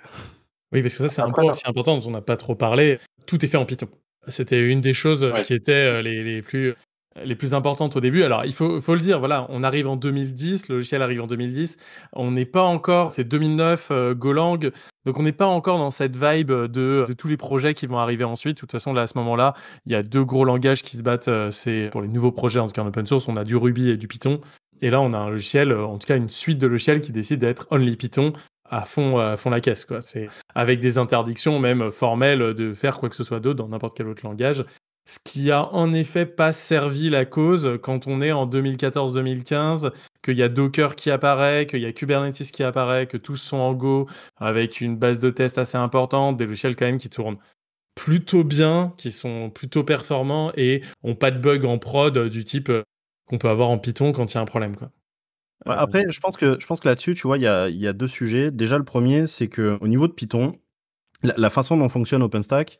Oui, parce que ça, c'est un point aussi important dont on n'a pas trop parlé. Tout est fait en Python. C'était une des choses qui étaient les plus les plus importantes au début. Alors, il faut, le dire, voilà, on arrive en 2010, le logiciel arrive en 2010, on n'est pas encore, c'est 2009, euh, Golang, donc on n'est pas encore dans cette vibe de, tous les projets qui vont arriver ensuite. De toute façon, là, à ce moment-là, il y a deux gros langages qui se battent, euh, c'est pour les nouveaux projets, en tout cas en open source, on a du Ruby et du Python. Et là, on a un logiciel, euh, en tout cas une suite de logiciels qui décide d'être only Python à fond, à fond la caisse. Quoi. C'est avec des interdictions même formelles de faire quoi que ce soit d'autre dans n'importe quel autre langage ce qui a en effet pas servi la cause quand on est en 2014-2015, qu'il y a Docker qui apparaît, qu'il y a Kubernetes qui apparaît, que tous sont en Go avec une base de test assez importante, des logiciels quand même qui tournent plutôt bien, qui sont plutôt performants et ont pas de bugs en prod du type euh, qu'on peut avoir en Python quand il y a un problème. Quoi. après, je pense que, je pense que là-dessus, tu vois, il y a, deux sujets. Déjà, le premier, c'est que au niveau de Python, la façon dont fonctionne OpenStack,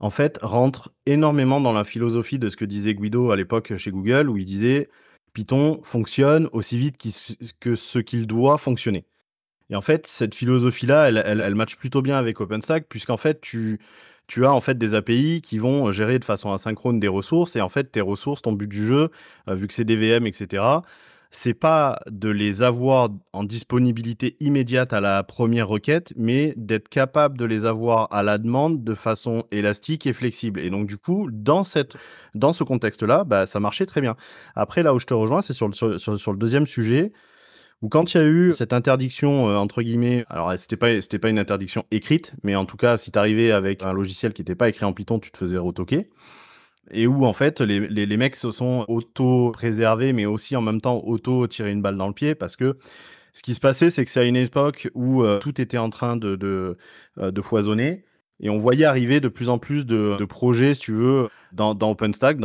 en fait, rentre énormément dans la philosophie de ce que disait Guido à l'époque chez Google, où il disait Python fonctionne aussi vite que ce qu'il doit fonctionner. Et en fait, cette philosophie-là, elle, elle, matche plutôt bien avec OpenStack, puisqu'en fait, tu, as en fait des API qui vont euh, gérer de façon asynchrone des ressources, et en fait, tes ressources, ton but du jeu, euh, vu que c'est des VM, etc., c'est pas de les avoir en disponibilité immédiate à la première requête, mais d'être capable de les avoir à la demande de façon élastique et flexible. Et donc, du coup, dans, ce contexte-là, bah, ça marchait très bien. Après, là où je te rejoins, c'est sur, le deuxième sujet. où quand il y a eu cette interdiction, euh, entre guillemets, alors c'était pas, pas une interdiction écrite, mais en tout cas, si tu arrivais avec un logiciel qui n'était pas écrit en Python, tu te faisais retoquer et où en fait les, mecs se sont auto-préservés, mais aussi en même temps auto-tirer une balle dans le pied parce que ce qui se passait, c'est que c'est à une époque où euh, tout était en train de, de euh, foisonner. Et on voyait arriver de plus en plus de, projets, si tu veux, dans, OpenStack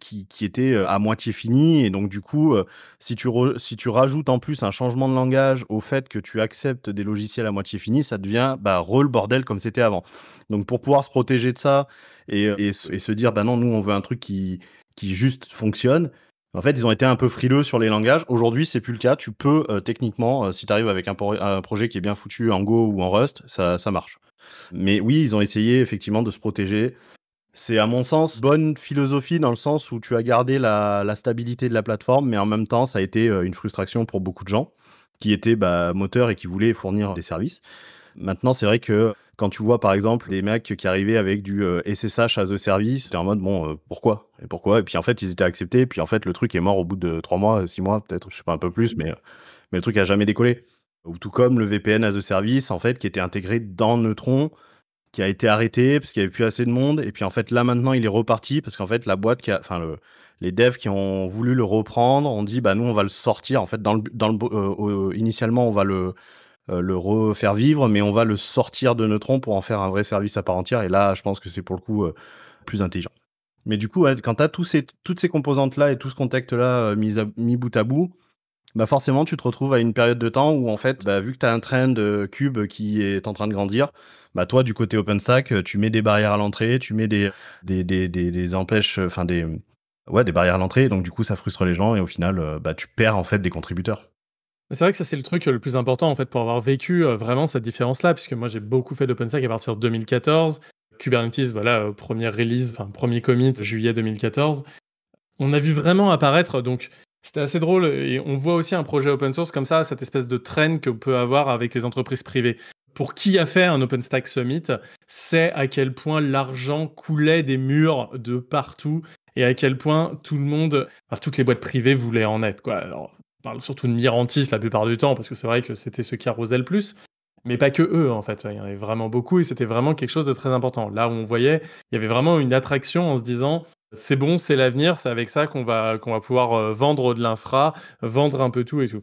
qui, étaient euh, à moitié finis. Et donc, du coup, euh, si tu, si tu rajoutes en plus un changement de langage au fait que tu acceptes des logiciels à moitié finis, ça devient bah, re bordel comme c'était avant. Donc, pour pouvoir se protéger de ça et, euh, se dire, bah non, nous, on veut un truc qui juste fonctionne, en fait, ils ont été un peu frileux sur les langages. Aujourd'hui, c'est plus le cas. Tu peux euh, techniquement, euh, si tu arrives avec un, projet qui est bien foutu en Go ou en Rust, ça, marche. Mais oui, ils ont essayé effectivement de se protéger. C'est à mon sens bonne philosophie dans le sens où tu as gardé la, stabilité de la plateforme, mais en même temps, ça a été euh, une frustration pour beaucoup de gens qui étaient bah, moteurs et qui voulaient fournir des services. Maintenant, c'est vrai que quand tu vois par exemple des mecs qui arrivaient avec du SSH à The service, t'es en mode bon, euh, pourquoi Et pourquoi Et puis en fait, ils étaient acceptés. Et puis en fait, le truc est mort au bout de trois mois, six mois, peut-être, je sais pas, un peu plus, mais, euh, mais le truc a jamais décollé. Ou tout comme le VPN as The service, en fait, qui était intégré dans Neutron qui a été arrêté parce qu'il n'y avait plus assez de monde. Et puis en fait, là maintenant, il est reparti parce qu'en fait, la boîte qui a. Enfin, les devs qui ont voulu le reprendre ont dit bah nous, on va le sortir. En fait, dans le, dans le, euh, initialement, on va le, euh, le refaire vivre, mais on va le sortir de Neutron pour en faire un vrai service à part entière. Et là, je pense que c'est pour le coup euh, plus intelligent. Mais du coup, quand tu as toutes ces composantes-là et tout ce contexte-là euh, mis, bout à bout, bah forcément, tu te retrouves à une période de temps où, en fait, bah, vu que tu as un trend cube qui est en train de grandir, bah, toi, du côté OpenStack, tu mets des barrières à l'entrée, tu mets des, des, empêches, enfin des, des barrières à l'entrée, donc du coup, ça frustre les gens et au final, bah, tu perds en fait des contributeurs. C'est vrai que ça, c'est le truc euh, le plus important, en fait, pour avoir vécu euh, vraiment cette différence-là, puisque moi, j'ai beaucoup fait d'OpenStack à partir de 2014. Kubernetes, voilà, euh, première release, premier commit, juillet 2014. On a vu vraiment apparaître, donc, c'était assez drôle, et on voit aussi un projet open source comme ça, cette espèce de traîne que peut avoir avec les entreprises privées. Pour qui a fait un OpenStack Summit, c'est à quel point l'argent coulait des murs de partout et à quel point tout le monde, toutes les boîtes privées voulaient en être. Quoi. Alors, surtout de Mirantis la plupart du temps, parce que c'est vrai que c'était ce qui arrosaient le plus. Mais pas que eux, en fait. Il y en avait vraiment beaucoup et c'était vraiment quelque chose de très important. Là où on voyait, il y avait vraiment une attraction en se disant c'est bon, c'est l'avenir, c'est avec ça qu'on va, pouvoir euh, vendre de l'infra, vendre un peu tout et tout.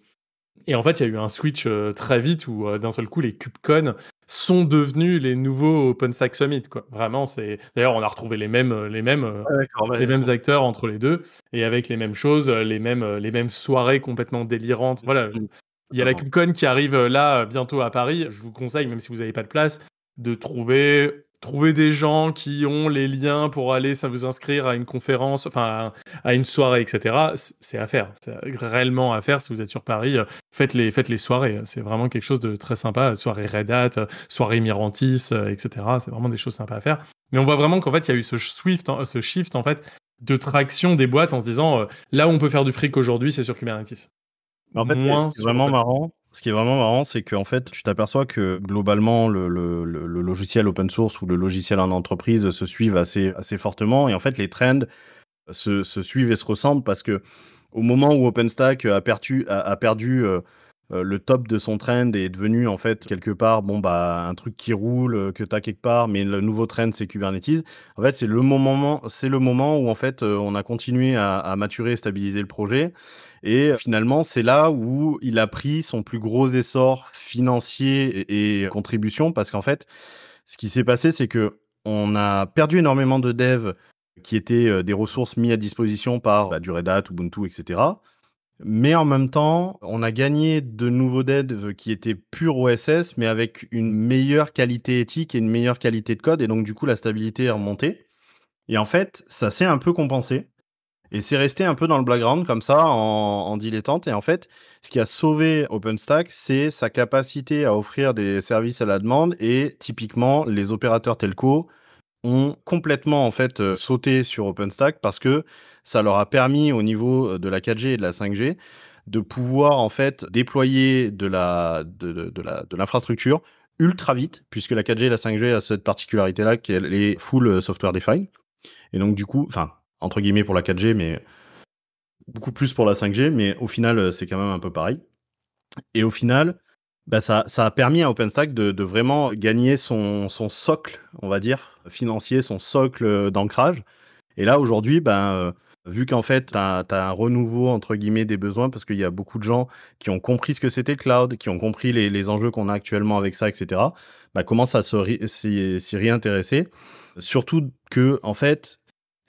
Et en fait, il y a eu un switch euh, très vite où euh, d'un seul coup, les CubeCon, sont devenus les nouveaux OpenStack Summit. Quoi. Vraiment, c'est. D'ailleurs, on a retrouvé les mêmes, euh, les mêmes, euh, ah, les mêmes acteurs entre les deux et avec les mêmes choses, euh, les mêmes, les mêmes soirées complètement délirantes. Voilà. Il y a la KubeCon qui arrive là bientôt à Paris. Je vous conseille, même si vous n'avez pas de place, de trouver trouver des gens qui ont les liens pour aller ça vous inscrire à une conférence, enfin à une soirée, etc. C'est à faire, c'est réellement à faire si vous êtes sur Paris. Faites les, faites les soirées, c'est vraiment quelque chose de très sympa. Soirée Red Hat, soirée Mirantis, etc. C'est vraiment des choses sympas à faire. Mais on voit vraiment qu'en fait, il y a eu ce, swift, ce shift en fait de traction des boîtes en se disant euh, là où on peut faire du fric aujourd'hui, c'est sur Kubernetes. En fait, vraiment marrant, ce qui est vraiment marrant, c'est qu'en fait, tu t'aperçois que globalement, le, logiciel open source ou le logiciel en entreprise se suivent assez, assez fortement. Et en fait, les trends se, suivent et se ressemblent parce que au moment où OpenStack a perdu, a, perdu euh, euh, le top de son trend et est devenu en fait quelque part bon bah un truc qui roule euh, que tu as quelque part mais le nouveau trend c'est Kubernetes en fait c'est le moment c'est le moment où en fait on a continué à, à maturer et stabiliser le projet et euh, finalement, c'est là où il a pris son plus gros essor financier et, contribution parce qu'en fait, ce qui s'est passé, c'est que on a perdu énormément de devs qui étaient euh, des ressources mises à disposition par la bah, du Red Ubuntu, etc. Mais en même temps, on a gagné de nouveaux devs qui étaient purs OSS, mais avec une meilleure qualité éthique et une meilleure qualité de code. Et donc, du coup, la stabilité est remontée. Et en fait, ça s'est un peu compensé. Et c'est resté un peu dans le background comme ça, en, dilettante. Et en fait, ce qui a sauvé OpenStack, c'est sa capacité à offrir des services à la demande. Et typiquement, les opérateurs telco ont complètement en fait euh, sauté sur OpenStack parce que ça leur a permis au niveau euh, de la 4G et de la 5G de pouvoir en fait déployer de la de, de, l'infrastructure ultra vite puisque la 4G et la 5G a cette particularité là qu'elle est full euh, software defined et donc du coup enfin entre guillemets pour la 4G, mais beaucoup plus pour la 5G, mais au final, euh, c'est quand même un peu pareil. Et au final, bah, ça, ça, a permis à OpenStack de, vraiment gagner son, son, socle, on va dire, financier, son socle euh, d'ancrage. Et là, aujourd'hui, ben, vu qu'en fait, tu as, un renouveau, entre guillemets, des besoins, parce qu'il y a beaucoup de gens qui ont compris ce que c'était le cloud, qui ont compris les, les enjeux qu'on a actuellement avec ça, etc., bah, commencent à s'y réintéresser. Surtout que, en fait,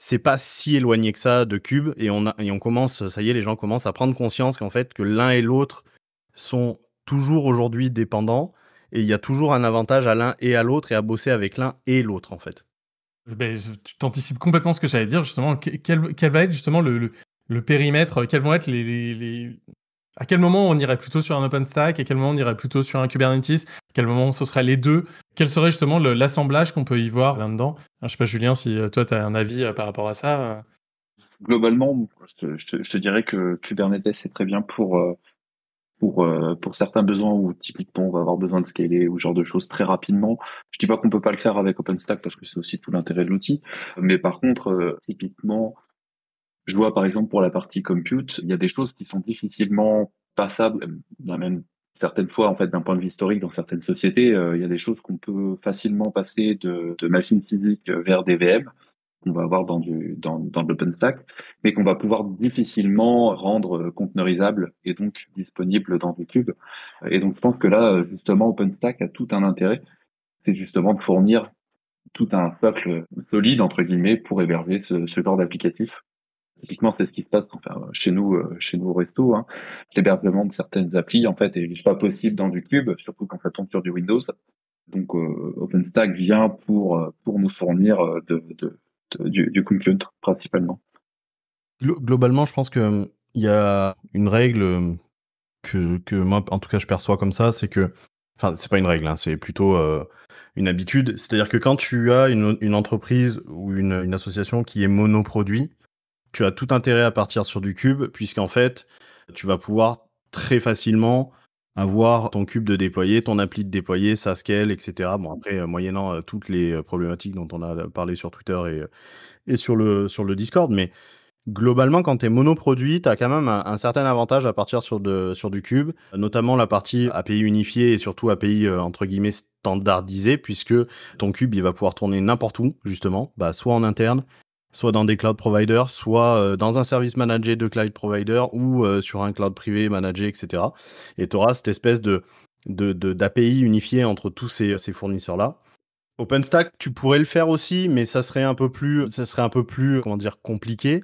c'est pas si éloigné que ça de Cube et on, on commence, ça y est, les gens commencent à prendre conscience qu'en fait, que l'un et l'autre sont toujours aujourd'hui dépendants et il y a toujours un avantage à l'un et à l'autre et à bosser avec l'un et l'autre en fait. Ben, tu t'anticipes complètement ce que j'allais dire justement. Quel, va être justement le, périmètre euh, Quels vont être les, à quel moment on irait plutôt sur un OpenStack, à quel moment on irait plutôt sur un Kubernetes, à quel moment ce serait les deux, quel serait justement l'assemblage qu'on peut y voir là-dedans. Je sais pas, Julien, si euh, toi, tu as un avis euh, par rapport à ça. Euh. Globalement, je te, dirais que Kubernetes est très bien pour, pour, pour certains besoins où typiquement on va avoir besoin de scaler ou ce genre de choses très rapidement. Je dis pas qu'on peut pas le faire avec OpenStack parce que c'est aussi tout l'intérêt de l'outil, mais par contre, typiquement, je vois par exemple pour la partie compute, il y a des choses qui sont difficilement passables, euh, même certaines fois en fait d'un point de vue historique dans certaines sociétés, euh, il y a des choses qu'on peut facilement passer de, de machines physiques vers des VM qu'on va avoir dans du dans, l'OpenStack, mais qu'on va pouvoir difficilement rendre conteneurisable et donc disponible dans des cube. Et donc je pense que là justement OpenStack a tout un intérêt, c'est justement de fournir tout un socle solide entre guillemets pour héberger ce, ce genre d'applicatif Typiquement, c'est ce qui se passe enfin, chez nous, euh, chez nos au resto. Hein. L'hébergement de certaines applis, en fait, est pas possible dans du cube, surtout quand ça tombe sur du Windows. Donc, euh, OpenStack vient pour euh, pour nous fournir de, du, du compute principalement. Globalement, je pense que hum, il y a une règle hum, que, que moi, en tout cas, je perçois comme ça, c'est que Enfin, c'est pas une règle, hein, c'est plutôt une habitude. C'est-à-dire que quand tu as une, une entreprise ou une, une, association qui est monoproduit, tu as tout intérêt à partir sur du cube, puisqu'en fait, tu vas pouvoir très facilement avoir ton cube de déployer, ton appli de déployer, sa scale, etc. Bon, après, euh, moyennant euh, toutes les euh, problématiques dont on a parlé sur Twitter et, et sur, le, sur le Discord, mais globalement, quand tu es monoproduit, tu as quand même un, certain avantage à partir sur, sur du cube, notamment la partie API unifiée et surtout API entre guillemets standardisée, puisque ton cube, il va pouvoir tourner n'importe où, justement, bah, soit en interne, soit dans des cloud providers, soit euh, dans un service managé de cloud provider ou euh, sur un cloud privé managé, etc. Et tu auras cette espèce de, d'API unifiée entre tous ces, ces fournisseurs-là. OpenStack, tu pourrais le faire aussi, mais ça serait un peu plus, ça serait un peu plus, comment dire, compliqué.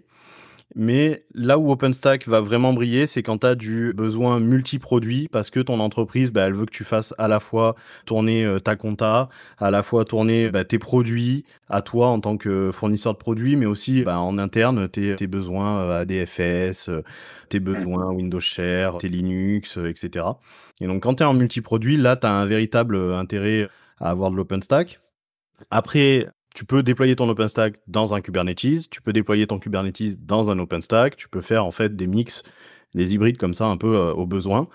Mais là où OpenStack va vraiment briller, c'est quand tu as du besoin multi-produit, parce que ton entreprise, bah, elle veut que tu fasses à la fois tourner euh, ta compta, à la fois tourner bah, tes produits à toi en tant que fournisseur de produits, mais aussi bah, en interne tes, besoins euh, ADFS, euh, tes besoins Windows Share, tes Linux, etc. Et donc quand tu es en produit là, tu as un véritable intérêt à avoir de l'OpenStack. Après, tu peux déployer ton OpenStack dans un Kubernetes, tu peux déployer ton Kubernetes dans un OpenStack, tu peux faire en fait des mix, des hybrides comme ça un peu euh, au besoin.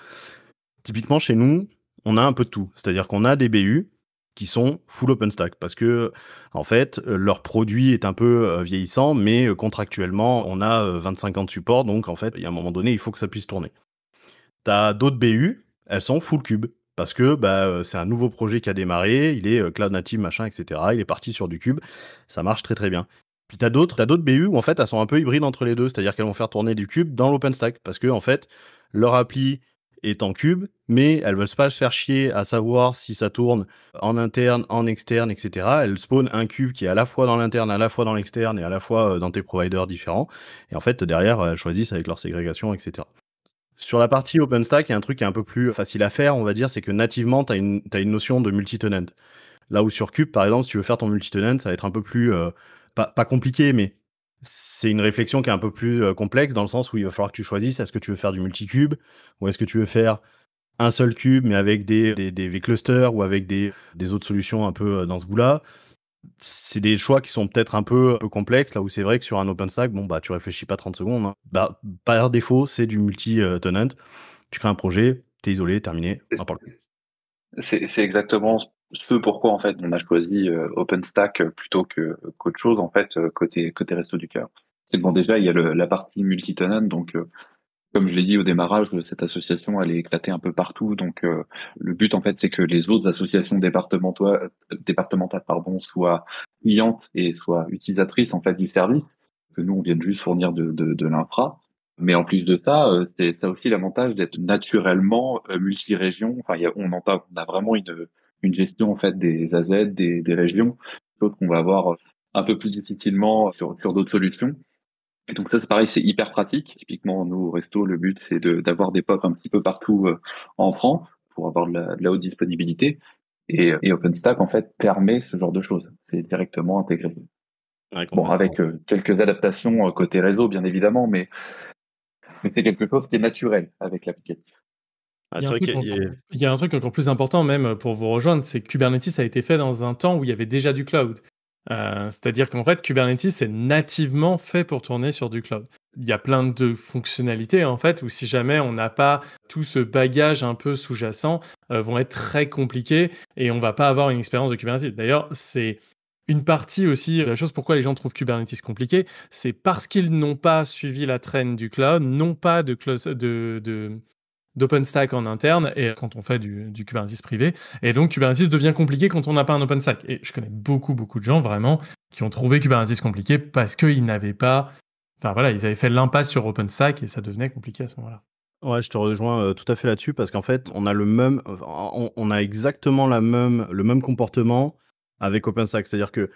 Typiquement chez nous, on a un peu de tout, c'est-à-dire qu'on a des BU qui sont full OpenStack parce que en fait euh, leur produit est un peu euh, vieillissant, mais contractuellement on a 25 ans de support, donc en fait il y a un moment donné il faut que ça puisse tourner. Tu as d'autres BU, elles sont full cube parce que bah, euh, c'est un nouveau projet qui a démarré, il est euh, cloud native, machin, etc. Il est parti sur du cube, ça marche très très bien. Puis t'as d'autres, d'autres BU où en fait elles sont un peu hybrides entre les deux, c'est-à-dire qu'elles vont faire tourner du cube dans l'OpenStack parce que en fait leur appli est en cube, mais elles ne veulent pas se faire chier à savoir si ça tourne en interne, en externe, etc. Elles spawnent un cube qui est à la fois dans l'interne, à la fois dans l'externe et à la fois euh, dans tes providers différents. Et en fait derrière elles choisissent avec leur ségrégation, etc. Sur la partie OpenStack, il y a un truc qui est un peu plus facile à faire, on va dire, c'est que nativement, tu as, une notion de multi-tenant. Là où sur Cube, par exemple, si tu veux faire ton multi-tenant, ça va être un peu plus, euh, pas, compliqué, mais c'est une réflexion qui est un peu plus euh, complexe dans le sens où il va falloir que tu choisisses est-ce que tu veux faire du multi-cube ou est-ce que tu veux faire un seul cube mais avec des, des, clusters ou avec des, autres solutions un peu euh, dans ce goût-là c'est des choix qui sont peut-être un peu, un peu, complexes, là où c'est vrai que sur un OpenStack, bon, bah, tu réfléchis pas 30 secondes. Hein. Bah, par défaut, c'est du multi-tenant. Euh, tu crées un projet, tu es isolé, terminé. C'est exactement ce pourquoi en fait on a choisi euh, OpenStack euh, plutôt que qu'autre chose en fait côté côté resto du cœur. bon déjà il y a la partie multi-tenant donc comme je l'ai dit au démarrage, cette association, elle est éclatée un peu partout. Donc, euh, le but, en fait, c'est que les autres associations départementales, euh, départementales pardon, soient clientes et soient utilisatrices, en fait, du service, que nous, on vienne juste fournir de, de, de l'infra. Mais en plus de ça, euh, c'est ça aussi l'avantage d'être naturellement multi-région. Enfin, y a, on, on a vraiment une, une gestion, en fait, des AZ, des, des régions, chose qu'on va avoir un peu plus difficilement sur, sur d'autres solutions. Et donc ça, c'est pareil, c'est hyper pratique. Typiquement, nous, au resto, le but, c'est d'avoir des pop un petit peu partout euh, en France pour avoir de la, haute disponibilité. Et, OpenStack, en fait, permet ce genre de choses. C'est directement intégré. bon, avec euh, quelques adaptations euh, côté réseau, bien évidemment, <laughs> mais, c'est quelque chose qui est naturel avec l'applicatif. il, il y a un truc encore plus important même pour vous rejoindre, c'est que Kubernetes a été fait dans un temps où il y avait déjà du cloud. Euh, c'est-à-dire qu'en fait, Kubernetes est nativement fait pour tourner sur du cloud. Il y a plein de fonctionnalités en fait où si jamais on n'a pas tout ce bagage un peu sous-jacent, euh, vont être très compliquées et on va pas avoir une expérience de Kubernetes. D'ailleurs, c'est une partie aussi la chose pourquoi les gens trouvent Kubernetes compliqué, c'est parce qu'ils n'ont pas suivi la traîne du cloud, n'ont pas de, de, d'OpenStack en interne et quand on fait du, Kubernetes privé. Et donc, Kubernetes devient compliqué quand on n'a pas un OpenStack. Et je connais beaucoup, beaucoup de gens vraiment qui ont trouvé Kubernetes compliqué parce qu'ils n'avaient pas, enfin voilà, ils avaient fait l'impasse sur OpenStack et ça devenait compliqué à ce moment-là. Ouais, je te rejoins euh, tout à fait là-dessus parce qu'en fait, on a le même, on, a exactement la même, le même comportement avec OpenStack. C'est-à-dire que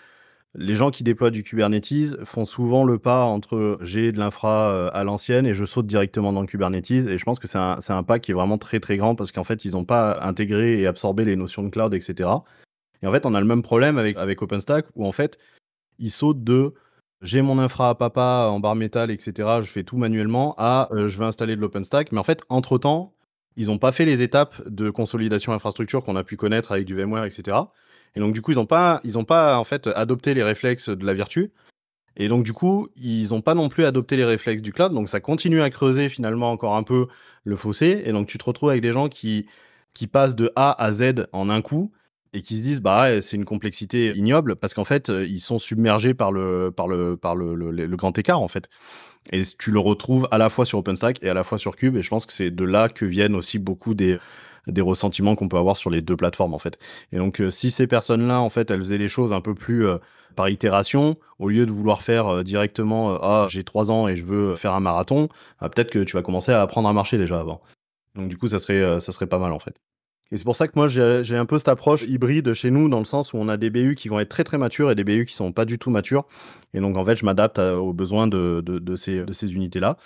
les gens qui déploient du Kubernetes font souvent le pas entre j'ai de l'infra euh, à l'ancienne et je saute directement dans le Kubernetes. Et je pense que c'est un, un, pas qui est vraiment très très grand parce qu'en fait, ils n'ont pas intégré et absorbé les notions de cloud, etc. Et en fait, on a le même problème avec, OpenStack où en fait, ils sautent de j'ai mon infra à papa en barre métal, etc. Je fais tout manuellement à euh, je vais installer de l'OpenStack. Mais en fait, entre-temps, ils n'ont pas fait les étapes de consolidation infrastructure qu'on a pu connaître avec du VMware, etc. Et donc, du coup, ils n'ont pas, ils ont pas, en fait, adopté les réflexes de la vertu. Et donc, du coup, ils n'ont pas non plus adopté les réflexes du cloud. Donc, ça continue à creuser finalement encore un peu le fossé. Et donc, tu te retrouves avec des gens qui, qui passent de A à Z en un coup et qui se disent, bah, c'est une complexité ignoble parce qu'en fait, euh, ils sont submergés par le, par le, par le, le, le, grand écart, en fait. Et tu le retrouves à la fois sur OpenStack et à la fois sur Cube. Et je pense que c'est de là que viennent aussi beaucoup des, des ressentiments qu'on peut avoir sur les deux plateformes en fait. Et donc euh, si ces personnes-là en fait elles faisaient les choses un peu plus euh, par itération, au lieu de vouloir faire euh, directement ah j'ai trois ans et je veux faire un marathon, ah, peut-être que tu vas commencer à apprendre à marcher déjà avant. Donc du coup ça serait ça serait pas mal en fait. Et c'est pour ça que moi, j'ai un peu cette approche hybride chez nous, dans le sens où on a des BU qui vont être très très matures et des BU qui sont pas du tout matures. Et donc, en fait, je m'adapte aux besoins de ces unités-là.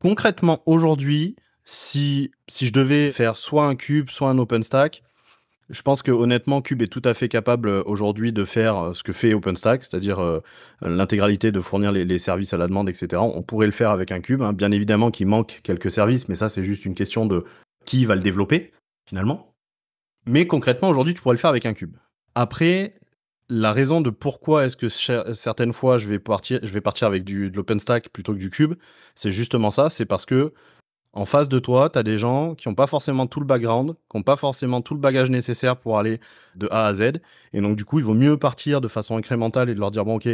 Concrètement, aujourd'hui, si, si je devais faire soit un cube, soit un OpenStack, je pense que honnêtement, Cube est tout à fait capable euh, aujourd'hui de faire euh, ce que fait OpenStack, c'est-à-dire euh, l'intégralité de fournir les, services à la demande, etc. On pourrait le faire avec un Cube. Hein. Bien évidemment qu'il manque quelques services, mais ça, c'est juste une question de qui va le développer, finalement. Mais concrètement, aujourd'hui, tu pourrais le faire avec un Cube. Après, la raison de pourquoi est-ce que certaines fois je vais partir, je vais partir avec du, de l'OpenStack plutôt que du Cube, c'est justement ça, c'est parce que en face de toi, tu as des gens qui n'ont pas forcément tout le background, qui n'ont pas forcément tout le bagage nécessaire pour aller de A à Z. Et donc, du coup, il vaut mieux partir de façon incrémentale et de leur dire bon, ok,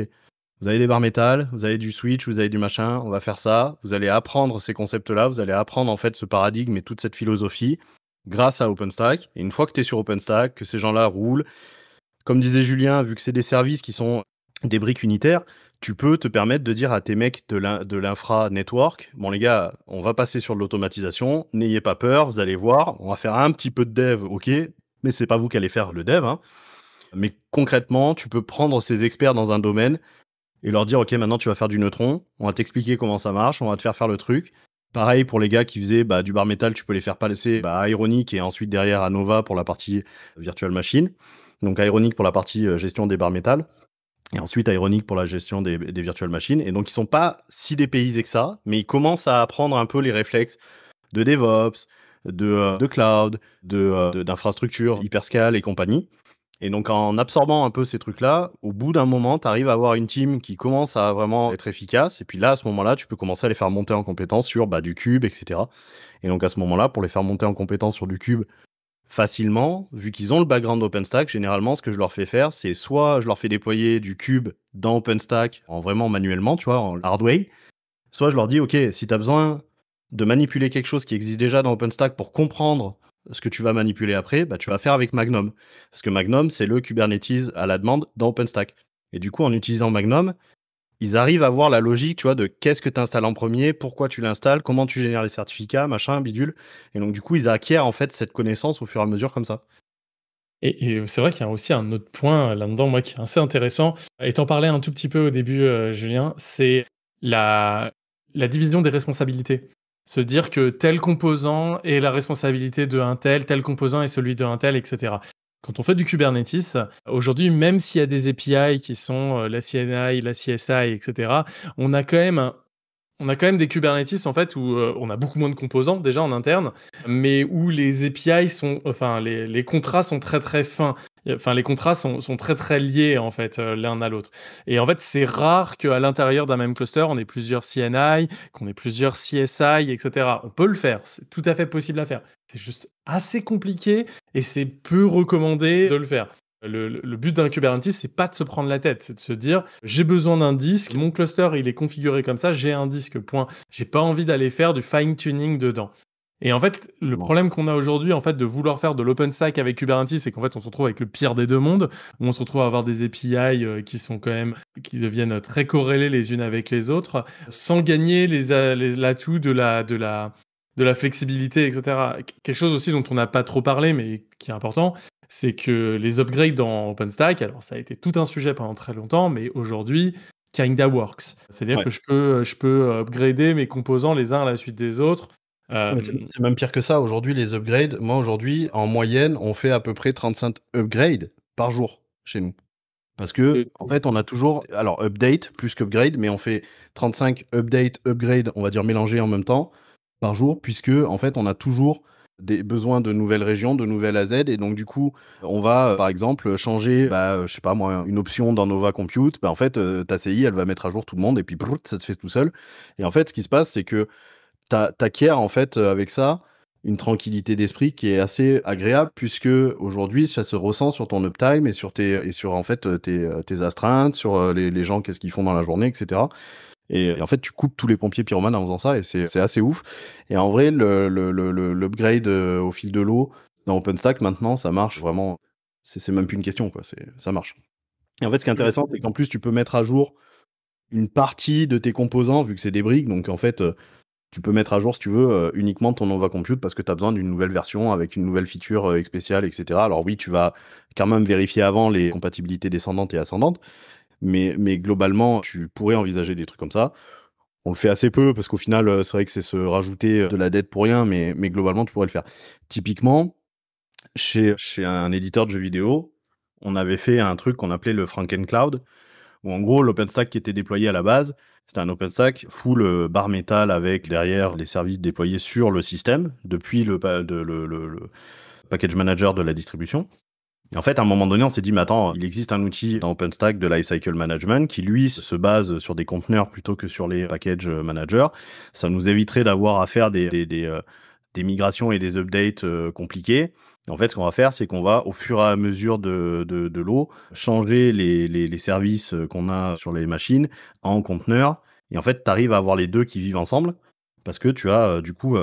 vous avez des barres métal, vous avez du switch, vous avez du machin, on va faire ça. Vous allez apprendre ces concepts-là, vous allez apprendre en fait ce paradigme et toute cette philosophie grâce à OpenStack. Et une fois que tu es sur OpenStack, que ces gens-là roulent, comme disait Julien, vu que c'est des services qui sont des briques unitaires, tu peux te permettre de dire à tes mecs de l'infra-network, bon les gars, on va passer sur l'automatisation, n'ayez pas peur, vous allez voir, on va faire un petit peu de dev, ok, mais c'est pas vous qui allez faire le dev. Hein. Mais concrètement, tu peux prendre ces experts dans un domaine et leur dire, ok, maintenant tu vas faire du neutron, on va t'expliquer comment ça marche, on va te faire faire le truc. Pareil pour les gars qui faisaient bah, du bar métal tu peux les faire passer bah, à Ironic et ensuite derrière à Nova pour la partie euh, virtual machine. Donc Ironique Ironic pour la partie euh, gestion des bar métal et ensuite ironique pour la gestion des, des, virtual machines. Et donc, ils sont pas si dépaysés que ça, mais ils commencent à apprendre un peu les réflexes de DevOps, de, euh, de cloud, euh, d'infrastructures, de, hyperscale et compagnie. Et donc, en absorbant un peu ces trucs-là, au bout d'un moment, tu arrives à avoir une team qui commence à vraiment être efficace. Et puis là, à ce moment-là, tu peux commencer à les faire monter en compétence sur bah, du cube, etc. Et donc, à ce moment-là, pour les faire monter en compétence sur du cube, facilement, vu qu'ils ont le background d'OpenStack, généralement, ce que je leur fais faire, c'est soit je leur fais déployer du cube dans OpenStack, en vraiment manuellement, tu vois, en hard way, soit je leur dis, OK, si tu as besoin de manipuler quelque chose qui existe déjà dans OpenStack pour comprendre ce que tu vas manipuler après, bah, tu vas faire avec Magnum. Parce que Magnum, c'est le Kubernetes à la demande dans OpenStack. Et du coup, en utilisant Magnum, ils arrivent à voir la logique, tu vois, de qu'est-ce que tu installes en premier, pourquoi tu l'installes, comment tu génères les certificats, machin, bidule. Et donc, du coup, ils acquièrent en fait cette connaissance au fur et à mesure comme ça. Et, c'est vrai qu'il y a aussi un autre point euh, là-dedans, moi, qui est assez intéressant. Et t'en parlais un tout petit peu au début, euh, Julien, c'est la, division des responsabilités. Se dire que tel composant est la responsabilité de un tel, tel composant est celui de un tel, etc. Quand on fait du Kubernetes, aujourd'hui, même s'il y a des API qui sont euh, la CNI, la CSI, etc., on a quand même un on a quand même des Kubernetes en fait où euh, on a beaucoup moins de composants déjà en interne, mais où les API sont, enfin les, contrats sont très très fins. Enfin, les contrats sont, très très liés en fait euh, l'un à l'autre. Et en fait, c'est rare qu'à l'intérieur d'un même cluster, on ait plusieurs CNI, qu'on ait plusieurs CSI, etc. On peut le faire, c'est tout à fait possible à faire. C'est juste assez compliqué et c'est peu recommandé de le faire. Le, but d'un Kubernetes, c'est pas de se prendre la tête, c'est de se dire j'ai besoin d'un disque, mon cluster il est configuré comme ça, j'ai un disque, point. J'ai pas envie d'aller faire du fine tuning dedans. Et en fait, le problème qu'on a aujourd'hui, en fait, de vouloir faire de l'open stack avec Kubernetes, c'est qu'en fait, on se retrouve avec le pire des deux mondes. Où on se retrouve à avoir des API euh, qui sont quand même, qui deviennent très corrélées les unes avec les autres, sans gagner les, euh, l'atout de la, de la, de la flexibilité, etc. Quelque chose aussi dont on n'a pas trop parlé, mais qui est important, c'est que les upgrades dans OpenStack, alors ça a été tout un sujet pendant très longtemps, mais aujourd'hui, kinda works. C'est-à-dire que je peux, euh, je peux euh, upgrader mes composants les uns à la suite des autres. Euh, c'est même pire que ça. Aujourd'hui, les upgrades, moi aujourd'hui, en moyenne, on fait à peu près 35 upgrades par jour chez nous. Parce que, en fait, on a toujours, alors update plus qu'upgrade, mais on fait 35 update, upgrade, on va dire mélangés en même temps par jour, puisque, en fait, on a toujours des besoins de nouvelles régions, de nouvelles AZ. Et donc, du coup, on va, euh, par exemple, changer, bah, euh, je sais pas moi, une option dans Nova Compute. Bah, en fait, euh, ta CI, elle va mettre à jour tout le monde et puis brrr, ça te fait tout seul. Et en fait, ce qui se passe, c'est que tu acquiers en fait, avec ça, une tranquillité d'esprit qui est assez agréable puisque aujourd'hui ça se ressent sur ton uptime et sur tes et sur en fait tes, astreintes sur les, les gens qu'est-ce qu'ils font dans la journée etc et, en fait, tu coupes tous les pompiers pyromanes en faisant ça, et c'est assez ouf. Et en vrai, l'upgrade le, euh, au fil de l'eau dans OpenStack, maintenant, ça marche vraiment. C'est même plus une question, quoi. Ça marche. Et en fait, ce qui est intéressant, mmh. c'est qu'en plus, tu peux mettre à jour une partie de tes composants, vu que c'est des briques. Donc, en fait, euh, tu peux mettre à jour, si tu veux, euh, uniquement ton Nova Compute parce que tu as besoin d'une nouvelle version avec une nouvelle feature spéciale, etc. Alors, oui, tu vas quand même vérifier avant les compatibilités descendantes et ascendantes. Mais, globalement, tu pourrais envisager des trucs comme ça. On le fait assez peu parce qu'au final, euh, c'est vrai que c'est se rajouter euh, de la dette pour rien, mais, globalement, tu pourrais le faire. Typiquement, chez, un éditeur de jeux vidéo, on avait fait un truc qu'on appelait le Frankencloud, où en gros, l'OpenStack qui était déployé à la base, c'était un OpenStack full euh, bar metal avec derrière les services déployés sur le système depuis le package manager de la distribution. Et en fait, à un moment donné, on s'est dit, mais attends, il existe un outil dans OpenStack de Lifecycle Management qui, lui, se base sur des conteneurs plutôt que sur les package euh, managers. Ça nous éviterait d'avoir à faire des, des, euh, migrations et des updates euh, compliqués. en fait, ce qu'on va faire, c'est qu'on va, au fur et à mesure de, l'eau, changer les, services qu'on a sur les machines en conteneurs. Et en fait, tu arrives à avoir les deux qui vivent ensemble parce que tu as, du coup,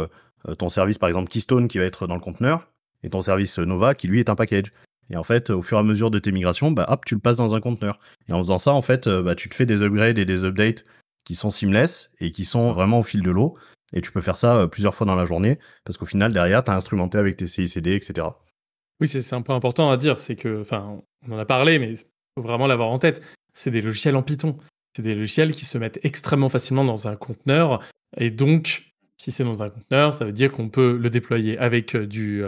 ton service, par exemple, Keystone qui va être dans le conteneur et ton service Nova qui, lui, est un package. Et en fait, au fur et à mesure de tes migrations, bah, hop, tu le passes dans un conteneur. Et en faisant ça, en fait, euh, bah, tu te fais des upgrades et des updates qui sont seamless et qui sont vraiment au fil de l'eau. Et tu peux faire ça euh, plusieurs fois dans la journée parce qu'au final, derrière, tu as instrumenté avec tes CICD, etc. Oui, c'est un point important à dire. C'est que, enfin, on en a parlé, mais il faut vraiment l'avoir en tête. C'est des logiciels en Python. C'est des logiciels qui se mettent extrêmement facilement dans un conteneur. Et donc, si c'est dans un conteneur, ça veut dire qu'on peut le déployer avec euh, du,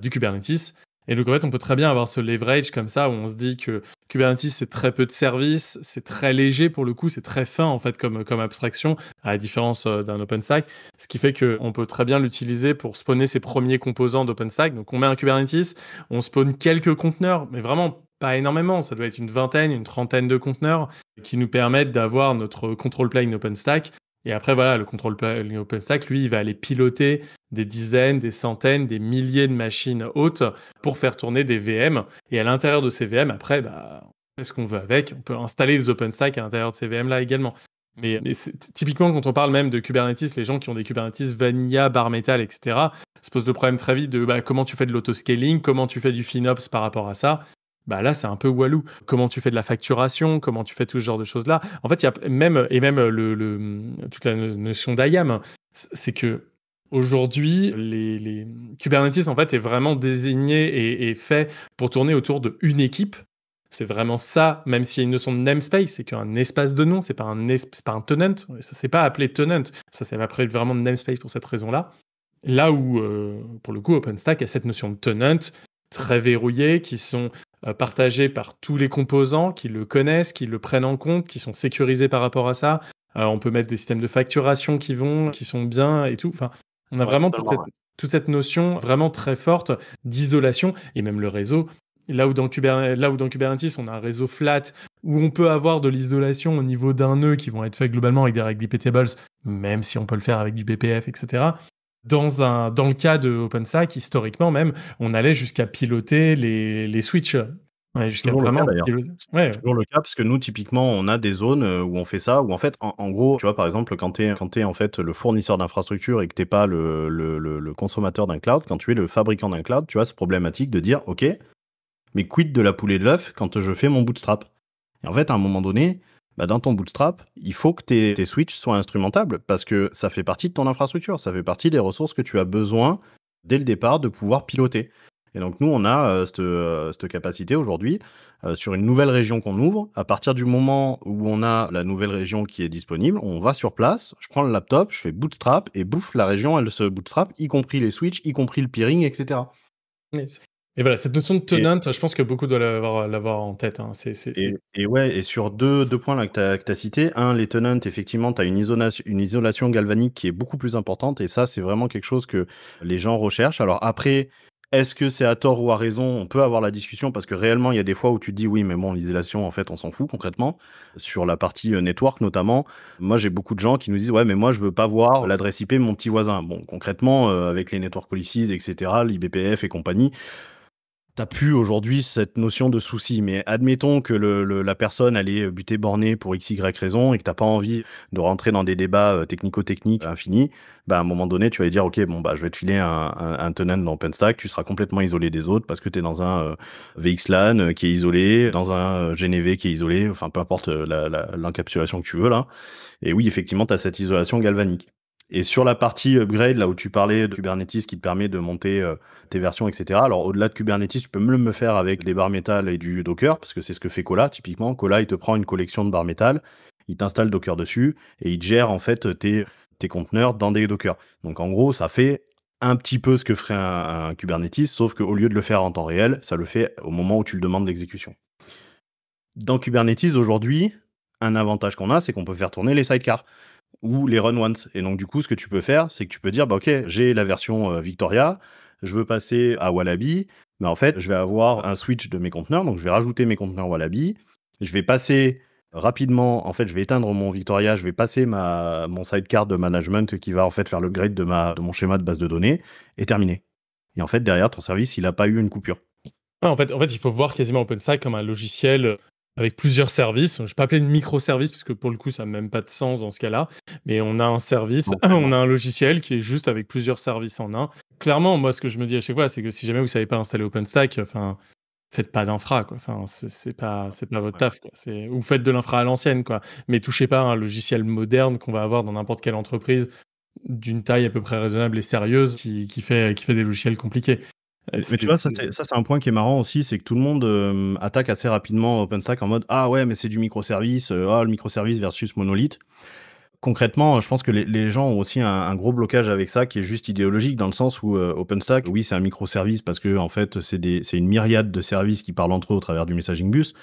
du Kubernetes et donc en fait, on peut très bien avoir ce leverage comme ça où on se dit que Kubernetes c'est très peu de services, c'est très léger pour le coup, c'est très fin en fait comme, comme abstraction à la différence euh, d'un OpenStack, ce qui fait qu'on peut très bien l'utiliser pour spawner ses premiers composants d'OpenStack. Donc on met un Kubernetes, on spawn quelques conteneurs, mais vraiment pas énormément, ça doit être une vingtaine, une trentaine de conteneurs qui nous permettent d'avoir notre control plane OpenStack et après, voilà, le contrôle OpenStack, lui, il va aller piloter des dizaines, des centaines, des milliers de machines hautes pour faire tourner des VM. Et à l'intérieur de ces VM, après, bah, on fait ce qu'on veut avec. On peut installer des OpenStack à l'intérieur de ces VM-là également. Mais, typiquement, quand on parle même de Kubernetes, les gens qui ont des Kubernetes vanilla, bar metal, etc., se posent le problème très vite de bah, comment tu fais de l'autoscaling, comment tu fais du FinOps par rapport à ça bah là c'est un peu walou. Comment tu fais de la facturation, comment tu fais tout ce genre de choses là. En fait, il y a même et même euh, le, toute la notion d'IAM, hein. c'est que Aujourd'hui, les, les, Kubernetes en fait est vraiment désigné et, fait pour tourner autour d'une équipe. C'est vraiment ça, même s'il y a une notion de namespace, c'est qu'un espace de nom, c'est pas un pas un tenant, ça s'est pas appelé tenant, ça c'est appelé vraiment de namespace pour cette raison-là. Là où euh, pour le coup OpenStack a cette notion de tenant très verrouillée qui sont euh, partagé par tous les composants qui le connaissent, qui le prennent en compte, qui sont sécurisés par rapport à ça. Euh, on peut mettre des systèmes de facturation qui vont, qui sont bien et tout. Enfin, on a vraiment toute cette, notion vraiment très forte d'isolation et même le réseau. Là où, dans Kubernetes, on a un réseau flat où on peut avoir de l'isolation au niveau d'un nœud qui vont être faits globalement avec des règles tables, même si on peut le faire avec du BPF, etc. Dans, un, dans le cas de OpenStack, historiquement même, on allait jusqu'à piloter les, les switches c'est toujours, vraiment... toujours le cas parce que nous typiquement on a des zones euh, où on fait ça où en fait en, gros tu vois par exemple quand tu es en fait le fournisseur d'infrastructure et que t'es pas le, le, consommateur d'un cloud quand tu es le fabricant d'un cloud tu as ce problématique de dire ok mais quid de la poulet et de l'œuf quand je fais mon bootstrap et en fait à un moment donné bah, dans ton bootstrap, il faut que tes, switches soient instrumentables parce que ça fait partie de ton infrastructure, ça fait partie des ressources que tu as besoin dès le départ de pouvoir piloter. Et donc nous, on a euh, euh, cette, capacité aujourd'hui euh, sur une nouvelle région qu'on ouvre. À partir du moment où on a la nouvelle région qui est disponible, on va sur place, je prends le laptop, je fais bootstrap et bouffe, la région, elle se bootstrap, y compris les switches, y compris le peering, etc. Et voilà, cette notion de tenant, je pense que beaucoup doivent l'avoir, l'avoir en tête. Hein. et, ouais, et sur deux, deux points que tu as, cités, un, les tenants, effectivement, tu as une isolation, une isolation galvanique qui est beaucoup plus importante, et ça, c'est vraiment quelque chose que les gens recherchent. Alors après, est-ce que c'est à tort ou à raison On peut avoir la discussion parce que réellement, il y a des fois où tu te dis oui, mais bon, l'isolation, en fait, on s'en fout concrètement. Sur la partie euh, network notamment, moi, j'ai beaucoup de gens qui nous disent ouais, mais moi, je veux pas voir l'adresse IP de mon petit voisin. Bon, concrètement, euh, avec les network policies, etc., l'IBPF et compagnie, t'as plus aujourd'hui cette notion de souci. Mais admettons que la personne allait buter borné pour x y raison et que t'as pas envie de rentrer dans des débats euh, technico-techniques infinis. Bah, à un moment donné, tu vas dire, ok, bon bah je vais te filer un, un, tenant dans OpenStack, tu seras complètement isolé des autres parce que tu es dans un euh, VXLAN euh, qui est isolé, dans un GNV qui est isolé, enfin peu importe l'encapsulation que tu veux là. Et oui, effectivement, tu as cette isolation galvanique. Et sur la partie upgrade, là où tu parlais de Kubernetes qui te permet de monter euh, tes versions, etc. Alors au-delà de Kubernetes, tu peux même le faire avec des barres métal et du Docker, parce que c'est ce que fait Cola typiquement. Cola, il te prend une collection de barres métal, il t'installe Docker dessus et il gère en fait tes, conteneurs dans des Docker. Donc en gros, ça fait un petit peu ce que ferait un, Kubernetes, sauf qu'au lieu de le faire en temps réel, ça le fait au moment où tu le demandes l'exécution. Dans Kubernetes, aujourd'hui, un avantage qu'on a, c'est qu'on peut faire tourner les sidecars ou les run once. Et donc, du coup, ce que tu peux faire, c'est que tu peux dire, bah, OK, j'ai la version euh, Victoria, je veux passer à Wallaby, mais en fait, je vais avoir un switch de mes conteneurs, donc je vais rajouter mes conteneurs Wallaby, je vais passer rapidement, en fait, je vais éteindre mon Victoria, je vais passer ma, mon sidecar de management qui va en fait faire le grade de, ma, de mon schéma de base de données, et terminé. Et en fait, derrière, ton service, il n'a pas eu une coupure. Ah, en, fait, en fait, il faut voir quasiment OpenSight comme un logiciel avec plusieurs services. Je ne vais pas appeler une microservice parce que pour le coup, ça n'a même pas de sens dans ce cas-là. Mais on a un service, <clears throat> on a un logiciel qui est juste avec plusieurs services en un. Clairement, moi, ce que je me dis à chaque fois, c'est que si jamais vous ne savez pas installer OpenStack, enfin, faites pas d'infra, quoi. Enfin, c'est pas, c'est pas votre taf, ou faites de l'infra à l'ancienne, quoi. Mais touchez pas à un logiciel moderne qu'on va avoir dans n'importe quelle entreprise d'une taille à peu près raisonnable et sérieuse qui, fait, qui fait des logiciels compliqués. Mais tu vois, ça c'est un point qui est marrant aussi, c'est que tout le monde euh, attaque assez rapidement OpenStack en mode Ah ouais, mais c'est du microservice, euh, ah, le microservice versus monolithe. Concrètement, je pense que les, gens ont aussi un, gros blocage avec ça qui est juste idéologique dans le sens où euh, OpenStack, oui, c'est un microservice parce que en fait, c'est une myriade de services qui parlent entre eux au travers du messaging bus.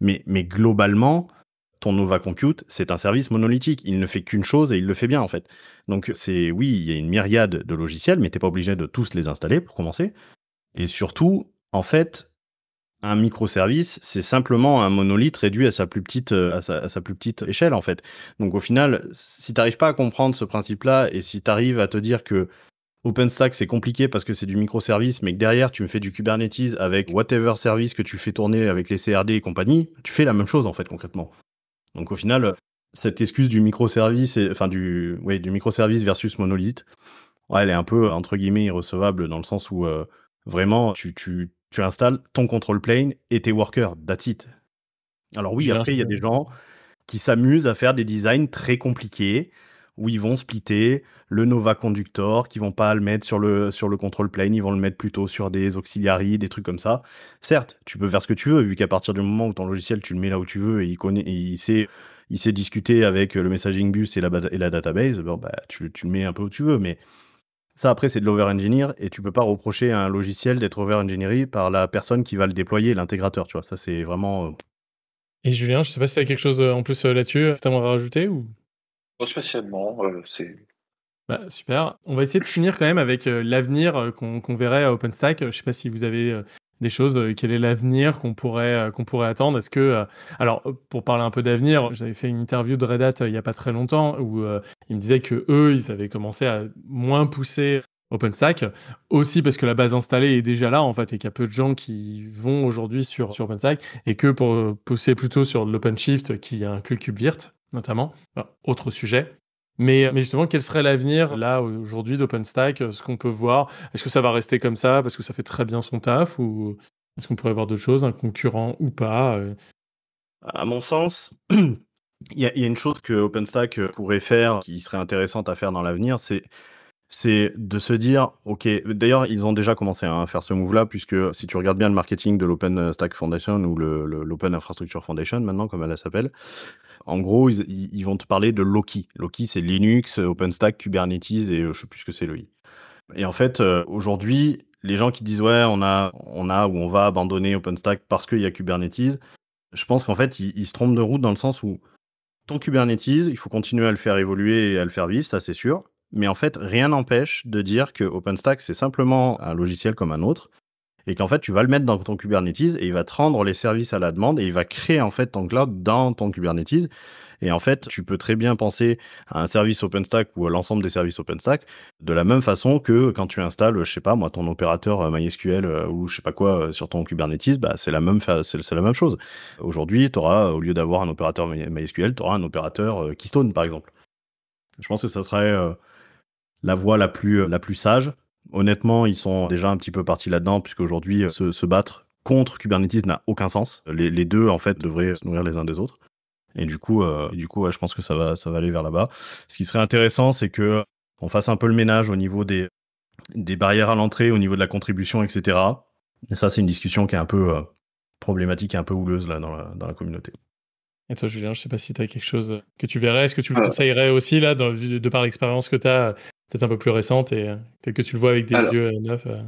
Mais, mais globalement, ton Nova Compute, c'est un service monolithique. Il ne fait qu'une chose et il le fait bien en fait. Donc c'est oui, il y a une myriade de logiciels, mais tu n'es pas obligé de tous les installer pour commencer. Et surtout, en fait, un microservice, c'est simplement un monolithe réduit à sa plus petite, euh, à sa, plus petite échelle, en fait. Donc au final, si tu n'arrives pas à comprendre ce principe-là et si tu arrives à te dire que OpenStack, c'est compliqué parce que c'est du microservice, mais que derrière, tu me fais du Kubernetes avec whatever service que tu fais tourner avec les CRD et compagnie, tu fais la même chose, en fait, concrètement. Donc au final, cette excuse du microservice, et, enfin du, ouais, du microservice versus monolithe, elle est un peu, entre guillemets, irrecevable dans le sens où... Euh, Vraiment, tu, installes ton control plane et tes workers, that's it. Alors oui, après, il y a des gens qui s'amusent à faire des designs très compliqués où ils vont splitter le Nova Conductor, qui vont pas le mettre sur le, sur le control plane, ils vont le mettre plutôt sur des auxiliaries, des trucs comme ça. Certes, tu peux faire ce que tu veux, vu qu'à partir du moment où ton logiciel, tu le mets là où tu veux et il, connaît, il, sait, il discuter avec le messaging bus et la, et la database, bah, tu, tu le mets un peu où tu veux, mais ça, après, c'est de l'over-engineer et tu peux pas reprocher à un logiciel d'être over-engineeré par la personne qui va le déployer, l'intégrateur, tu vois. Ça, c'est vraiment. Euh, et Julien, je sais pas si tu as quelque chose euh, en plus euh, là-dessus as tu aimerais rajouter ou. Pas spécialement, c'est. Bah, super. On va essayer de finir quand même avec l'avenir qu'on verrait à OpenStack. Je sais pas si vous avez des choses, euh, quel est l'avenir qu'on pourrait, euh, pourrait attendre Est-ce que, euh, alors, pour parler un peu d'avenir, j'avais fait une interview de Red Hat il n'y a pas très longtemps où ils me disaient que eux, ils avaient commencé à moins pousser OpenStack, aussi parce que la base installée est déjà là en fait et qu'il y a peu de gens qui vont aujourd'hui sur, sur OpenStack et que pour pousser plutôt sur l'OpenShift qui inclut virt notamment, autre sujet, mais, justement, quel serait l'avenir là aujourd'hui d'OpenStack Ce qu'on peut voir Est-ce que ça va rester comme ça parce que ça fait très bien son taf Ou est-ce qu'on pourrait voir d'autres choses, un concurrent ou pas À mon sens, <clears throat> il y, a une chose que OpenStack pourrait faire qui serait intéressante à faire dans l'avenir c'est c'est de se dire, ok, d'ailleurs ils ont déjà commencé hein, à faire ce move-là, puisque si tu regardes bien le marketing de l'OpenStack Foundation ou l'Open Infrastructure Foundation maintenant, comme elle s'appelle, en gros, ils, vont te parler de Loki. Loki, c'est Linux, euh, OpenStack, Kubernetes et euh, je ne sais plus ce que c'est le Et en fait, euh, aujourd'hui, les gens qui disent ouais, on a, on a ou on va abandonner OpenStack parce qu'il y a Kubernetes, je pense qu'en fait, ils, se trompent de route dans le sens où ton Kubernetes, il faut continuer à le faire évoluer et à le faire vivre, ça c'est sûr. Mais en fait, rien n'empêche de dire que OpenStack, c'est simplement un logiciel comme un autre et qu'en fait tu vas le mettre dans ton Kubernetes et il va te rendre les services à la demande et il va créer en fait ton cloud dans ton Kubernetes. Et en fait, tu peux très bien penser à un service OpenStack ou à l'ensemble des services OpenStack de la même façon que quand tu installes, je sais pas moi, ton opérateur euh, MySQL euh, ou je sais pas quoi euh, sur ton Kubernetes, bah, c'est la même la même chose. Aujourd'hui, tu au lieu d'avoir un opérateur MySQL, tu auras un opérateur Keystone par exemple. Je pense que ça serait la voie la plus sage Honnêtement, ils sont déjà un petit peu partis là-dedans, puisqu'aujourd'hui, euh, se, se battre contre Kubernetes n'a aucun sens. Les, deux, en fait, devraient se nourrir les uns des autres. Et du coup, euh, du coup je pense que ça va, ça va aller vers là-bas. Ce qui serait intéressant, c'est que on fasse un peu le ménage au niveau des, barrières à l'entrée, au niveau de la contribution, etc. Et ça, c'est une discussion qui est un peu euh, problématique et un peu houleuse là, dans, la, communauté. Et toi, Julien, je ne sais pas si tu as quelque chose que tu verrais. Est-ce que tu conseillerais aussi, là, de par l'expérience que tu as peut-être un peu plus récente, et euh, que tu le vois avec des yeux euh, neufs euh.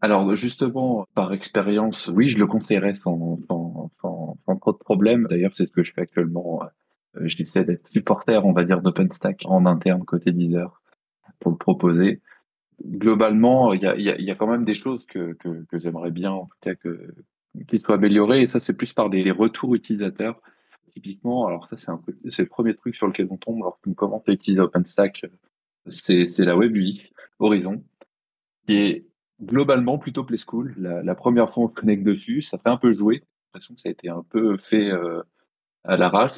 Alors justement, par expérience, oui, je le conseillerais sans, trop de problèmes. D'ailleurs, c'est ce que je fais actuellement. J'essaie d'être supporter, on va dire, d'OpenStack en interne côté Deezer pour le proposer. Globalement, il y a, quand même des choses que, j'aimerais bien, en tout cas, que, qu'ils soient améliorés. Et ça, c'est plus par des, retours utilisateurs typiquement, alors ça c'est, c'est le premier truc sur lequel on tombe lorsqu'on commence à utiliser OpenStack c'est la web Horizon, qui est globalement plutôt Play School. La, première fois on se connecte dessus, ça fait un peu jouer. J'ai l'impression que ça a été un peu fait euh, à l'arrache.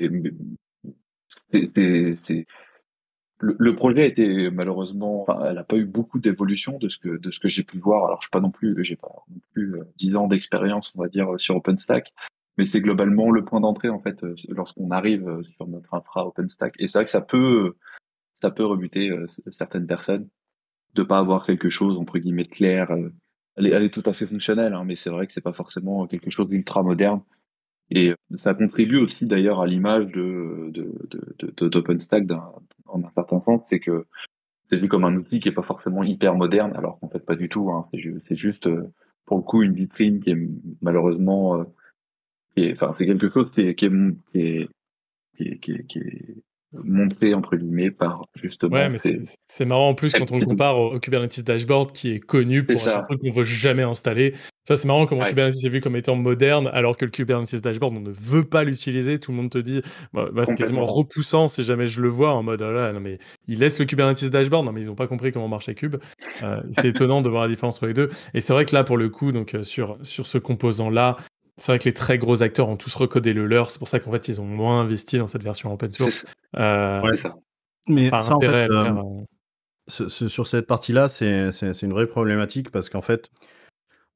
Le, le, projet était malheureusement, elle n'a pas eu beaucoup d'évolution de ce que que j'ai pu voir. Alors je suis pas non plus, j'ai pas non plus euh, dix ans d'expérience, on va dire, euh, sur OpenStack, mais c'est globalement le point d'entrée en fait lorsqu'on arrive sur notre infra OpenStack. Et c'est vrai que ça peut ça peut rebuter euh, certaines personnes de pas avoir quelque chose entre guillemets clair. Euh, elle est, tout à fait fonctionnelle, hein, mais c'est vrai que c'est pas forcément quelque chose d'ultra moderne. Et euh, ça contribue aussi d'ailleurs à l'image de, d'OpenStack en un certain sens, c'est que c'est vu comme un outil qui est pas forcément hyper moderne, alors qu'en fait pas du tout. Hein. c'est, juste pour le coup une vitrine qui est malheureusement, enfin c'est quelque chose qui est monté entre guillemets par justement. Ouais, mais c'est marrant en plus quand on le compare au, Kubernetes Dashboard qui est connu pour un truc qu'on ne veut jamais installer. Ça, c'est marrant comment Kubernetes est vu comme étant moderne, alors que le Kubernetes Dashboard, on ne veut pas l'utiliser. Tout le monde te dit, bah, bah, c'est quasiment repoussant si jamais je le vois en mode, ah là, non, mais ils laissent le Kubernetes Dashboard. Non, mais ils n'ont pas compris comment marchait Cube. Euh, c'est <laughs> étonnant de voir la différence entre les deux. Et c'est vrai que là, pour le coup, donc, euh, sur, sur ce composant-là, c'est vrai que les très gros acteurs ont tous recodé le leur, c'est pour ça qu'en fait ils ont moins investi dans cette version open source. Euh, ouais, ça. Mais ça, en euh, euh, sur cette partie-là, c'est une vraie problématique parce qu'en fait,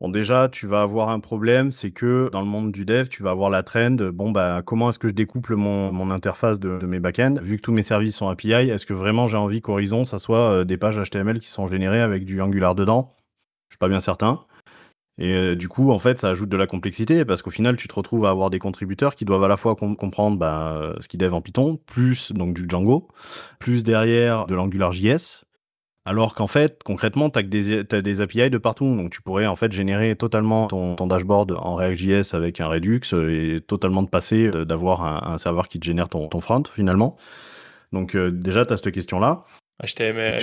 déjà, tu vas avoir un problème, c'est que dans le monde du dev, tu vas avoir la trend. Bon, bah, comment est-ce que je découple mon, interface de, de mes backends Vu que tous mes services sont API, est-ce que vraiment j'ai envie qu'Horizon, ça soit des pages HTML qui sont générées avec du Angular dedans Je suis pas bien certain. Et euh, du coup, en fait, ça ajoute de la complexité parce qu'au final, tu te retrouves à avoir des contributeurs qui doivent à la fois comprendre bah, euh, ce qu'ils dev en Python, plus donc du Django, plus derrière de l'AngularJS. Alors qu'en fait, concrètement, tu as, des API de partout. Donc, tu pourrais en fait générer totalement ton, dashboard en React.js avec un Redux euh, et totalement te passer d'avoir un, serveur qui te génère ton, front finalement. Donc, déjà, tu as cette question-là. HTML,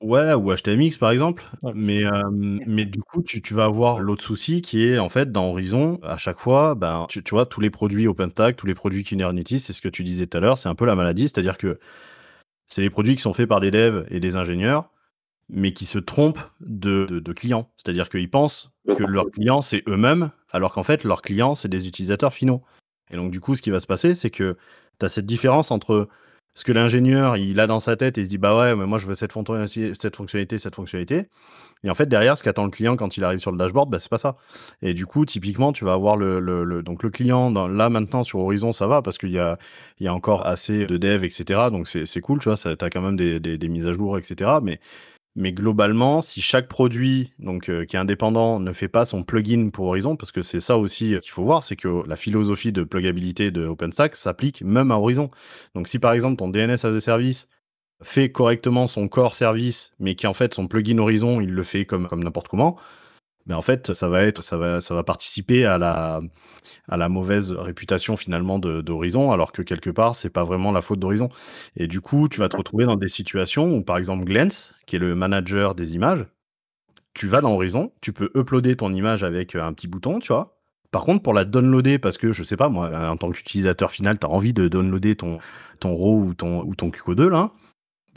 Ouais, ou HTMX par exemple. Mais, euh, mais du coup, tu, tu vas avoir l'autre souci qui est en fait dans Horizon, à chaque fois, ben, tu, tu vois, tous les produits OpenStack tous les produits Kubernetes, c'est ce que tu disais tout à l'heure, c'est un peu la maladie, c'est-à-dire que c'est les produits qui sont faits par des devs et des ingénieurs, mais qui se trompent de, de, de clients. C'est-à-dire qu'ils pensent que leurs clients, c'est eux-mêmes, alors qu'en fait, leurs clients, c'est des utilisateurs finaux. Et donc, du coup, ce qui va se passer, c'est que tu as cette différence entre ce que l'ingénieur, il a dans sa tête et il se dit bah ouais, moi je veux cette, fonctionnalité, cette fonctionnalité. Et en fait, derrière, ce qu'attend le client quand il arrive sur le dashboard, bah, c'est pas ça. Et du coup, typiquement, tu vas avoir le, donc le client, là maintenant sur Horizon, ça va parce qu'il y a, il y a encore assez de dev, etc. Donc c'est cool, tu vois, tu as quand même des, des mises à jour, etc. Mais mais globalement, si chaque produit donc, euh, qui est indépendant ne fait pas son plugin pour Horizon, parce que c'est ça aussi euh, qu'il faut voir, c'est que la philosophie de plugabilité de OpenStack s'applique même à Horizon. Donc si par exemple ton DNS as a service fait correctement son core service, mais qui en fait son plugin Horizon, il le fait comme n'importe comment, mais en fait, ça va être, ça va, ça va participer à la, à la mauvaise réputation finalement d'Horizon, alors que quelque part, c'est pas vraiment la faute d'Horizon. Et du coup, tu vas te retrouver dans des situations où, par exemple, Glens, qui est le manager des images, tu vas dans Horizon, tu peux uploader ton image avec euh, un petit bouton, tu vois. Par contre, pour la downloader, parce que je sais pas, moi, euh, en tant qu'utilisateur final, tu as envie de downloader ton, ton RAW ou ton, ou ton QCO2, là,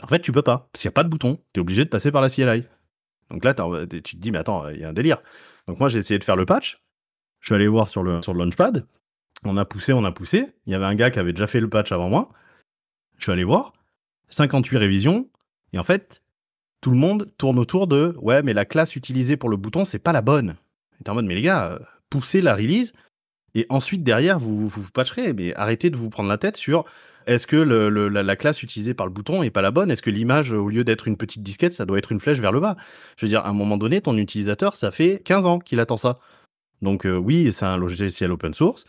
en fait, tu peux pas, parce qu'il n'y a pas de bouton, tu es obligé de passer par la CLI. Donc là, tu te dis, mais attends, il y a un délire. Donc moi, j'ai essayé de faire le patch. Je suis allé voir sur le, sur le Launchpad. On a poussé, on a poussé. Il y avait un gars qui avait déjà fait le patch avant moi. Je suis allé voir. 58 révisions. Et en fait, tout le monde tourne autour de ouais, mais la classe utilisée pour le bouton, c'est pas la bonne. Et en mode, mais les gars, euh, poussez la release. Et ensuite, derrière, vous, vous patcherez. Mais arrêtez de vous prendre la tête sur est-ce que la, classe utilisée par le bouton est pas la bonne Est-ce que l'image, au lieu d'être une petite disquette, ça doit être une flèche vers le bas Je veux dire, à un moment donné, ton utilisateur, ça fait 15 ans qu'il attend ça. Donc euh, oui, c'est un logiciel open source,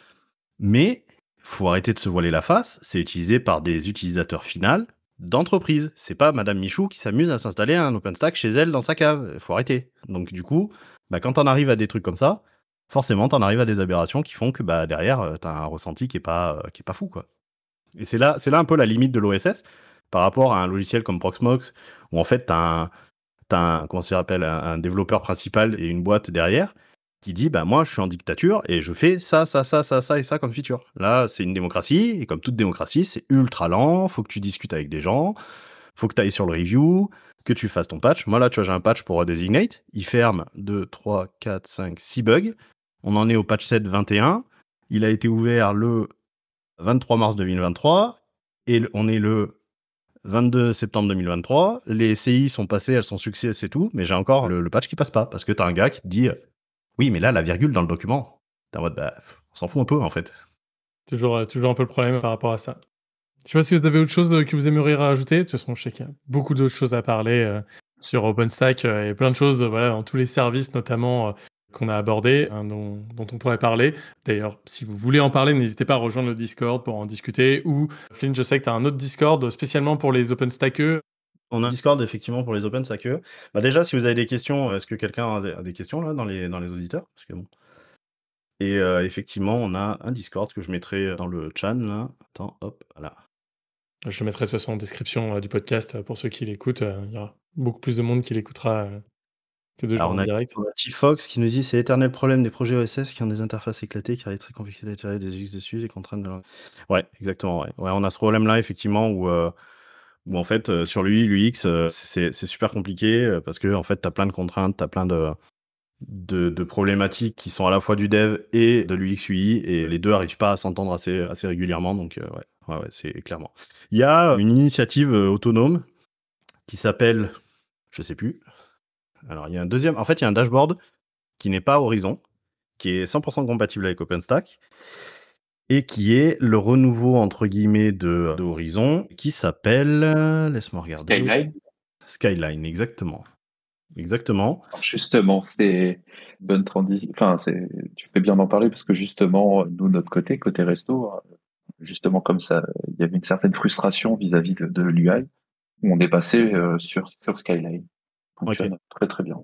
mais faut arrêter de se voiler la face. C'est utilisé par des utilisateurs finaux d'entreprise. C'est pas Madame Michou qui s'amuse à s'installer un OpenStack chez elle dans sa cave. Faut arrêter. Donc du coup, bah, quand on arrive à des trucs comme ça, forcément, on arrives à des aberrations qui font que bah, derrière, euh, as un ressenti qui n'est pas, euh, qui est pas fou, quoi. Et c'est là, c'est là un peu la limite de l'OSS par rapport à un logiciel comme Proxmox, où en fait, tu as, un, comment un, développeur principal et une boîte derrière qui dit, bah, moi, je suis en dictature et je fais ça, ça, ça, ça, ça et ça comme feature. Là, c'est une démocratie, et comme toute démocratie, c'est ultra lent, faut que tu discutes avec des gens, faut que tu ailles sur le review, que tu fasses ton patch. Moi, là, tu vois, j'ai un patch pour euh, Designate. Il ferme 2, 3, 4, 5, 6 bugs. On en est au patch 7, 21. Il a été ouvert le 23 mars 2023 et on est le 22 septembre 2023. Les CI sont passées, elles sont succès, c'est tout, mais j'ai encore le, patch qui passe pas parce que t'as un gars qui dit oui, mais là, la virgule dans le document, t'es en mode bah, on s'en fout un peu en fait. Toujours, euh, toujours un peu le problème par rapport à ça. Je sais pas si vous avez autre chose euh, que vous aimeriez rajouter. De toute façon, je sais qu'il y a beaucoup d'autres choses à parler euh, sur OpenStack et plein de choses voilà, dans tous les services, notamment qu'on a abordé, hein, dont, on pourrait parler. D'ailleurs, si vous voulez en parler, n'hésitez pas à rejoindre le Discord pour en discuter. Ou, Flynn, je sais que tu as un autre Discord spécialement pour les OpenStackers. On a un Discord effectivement pour les OpenStackers. Bah déjà, si vous avez des questions, est-ce que quelqu'un a des questions là dans les, dans les auditeurs Parce que bon. Et euh, effectivement, on a un Discord que je mettrai dans le chat. Là. Attends, hop, voilà. Je mettrai de toute façon en description euh, du podcast euh, pour ceux qui l'écoutent. Il y aura beaucoup plus de monde qui l'écoutera alors on a direct. T-Fox qui nous dit c'est l'éternel problème des projets OSS qui ont des interfaces éclatées car il est très compliqué d'attirer des UX dessus, des contraintes de Ouais, exactement. Ouais. on a ce problème là effectivement euh, où, en fait euh, sur lui, l'UX, euh, c'est super compliqué parce que en fait tu as plein de contraintes, tu as plein de, de, problématiques qui sont à la fois du dev et de l'UX UI et les deux n'arrivent pas à s'entendre assez, assez régulièrement donc ouais, ouais, ouais c'est clairement. Il y a une initiative autonome qui s'appelle je sais plus, alors, il y a un deuxième. En fait, il y a un dashboard qui n'est pas Horizon, qui est 100% compatible avec OpenStack et qui est le renouveau entre guillemets de, euh, Horizon, qui s'appelle, euh, laisse-moi regarder. Skyline. Skyline, exactement. Exactement. justement, c'est bonne transition. Enfin, c'est tu fais bien en parler parce que justement, nous notre côté, côté resto, euh, justement comme ça, il y avait une certaine frustration vis-à-vis de, l'UI. On est passé sur, sur Skyline très très bien.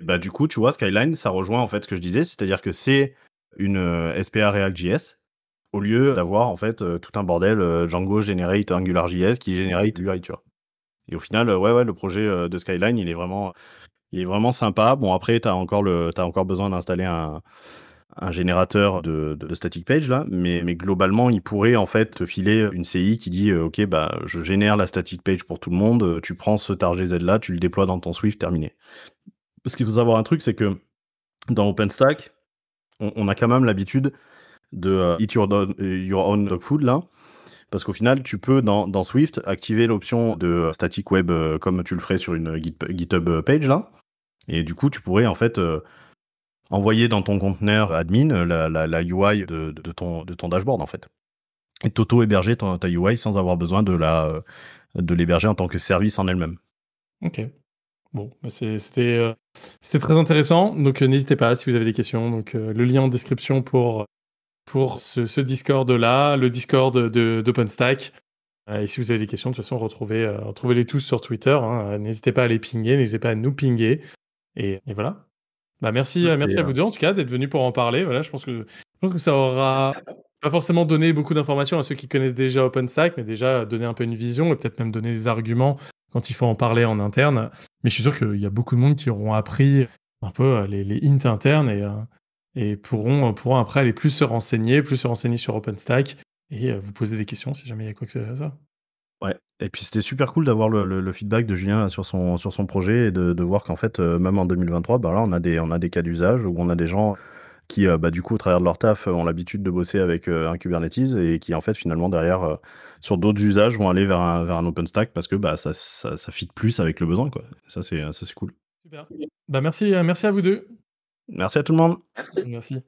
Bah, du coup, tu vois, Skyline, ça rejoint en fait ce que je disais, c'est-à-dire que c'est une euh, SPA React.js au lieu d'avoir en fait euh, tout un bordel euh, Django generate AngularJS qui generate mmh. Uri tu vois. Et au final, ouais, ouais, le projet de Skyline, il est vraiment, il est vraiment sympa. Bon, après, tu as encore besoin d'installer un, un générateur de, static page là, mais, globalement, il pourrait en fait filer une CI qui dit euh, OK, bah, je génère la static page pour tout le monde, euh, tu prends ce target Z, là, tu le déploies dans ton Swift, terminé. Parce qu'il faut savoir un truc, c'est que dans OpenStack, on, a quand même l'habitude de euh, eat your, your own dog food là. Parce qu'au final, tu peux dans, Swift activer l'option de static web comme tu le ferais sur une GitHub page là. Et du coup, tu pourrais en fait envoyer dans ton conteneur admin euh, la, la, UI de, ton, de ton dashboard, en fait. Et t'auto-héberger ta, UI sans avoir besoin de la euh, de l'héberger en tant que service en elle-même. Ok. Bon, bah, euh, c'était très intéressant. Donc n'hésitez pas si vous avez des questions. Donc le lien en description pour pour ce, Discord là, le Discord d'OpenStack. De, et si vous avez des questions, de toute façon, retrouvez, retrouvez les tous sur Twitter. Hein. N'hésitez pas à les pinger, n'hésitez pas à nous pinger. Et, et voilà. Bah, merci, euh, merci à vous euh deux en tout cas d'être venus pour en parler. Voilà, je pense que, je ça aura pas forcément donné beaucoup d'informations à ceux qui connaissent déjà OpenStack, mais déjà donné un peu une vision et peut-être même donner des arguments quand il faut en parler en interne. Mais je suis sûr qu'il y a beaucoup de monde qui auront appris un peu euh, les, les hints internes et, et pourront, pourront après aller plus se renseigner, plus se renseigner sur OpenStack et vous poser des questions si jamais il y a quoi que ce soit. Ouais, et puis c'était super cool d'avoir le, feedback de Julien sur son, sur son projet et de, de voir qu'en fait, euh, même en 2023, bah là, on a des, on a des cas d'usage où on a des gens qui, euh, bah, du coup, au travers de leur taf, euh, ont l'habitude de bosser avec un Kubernetes et qui, en fait, finalement, derrière, sur d'autres usages, vont aller vers un, vers un OpenStack parce que bah, ça, ça, ça fit plus avec le besoin. Quoi. Ça, c'est cool. Super. Bah, merci, merci à vous deux. Merci à tout le monde. merci.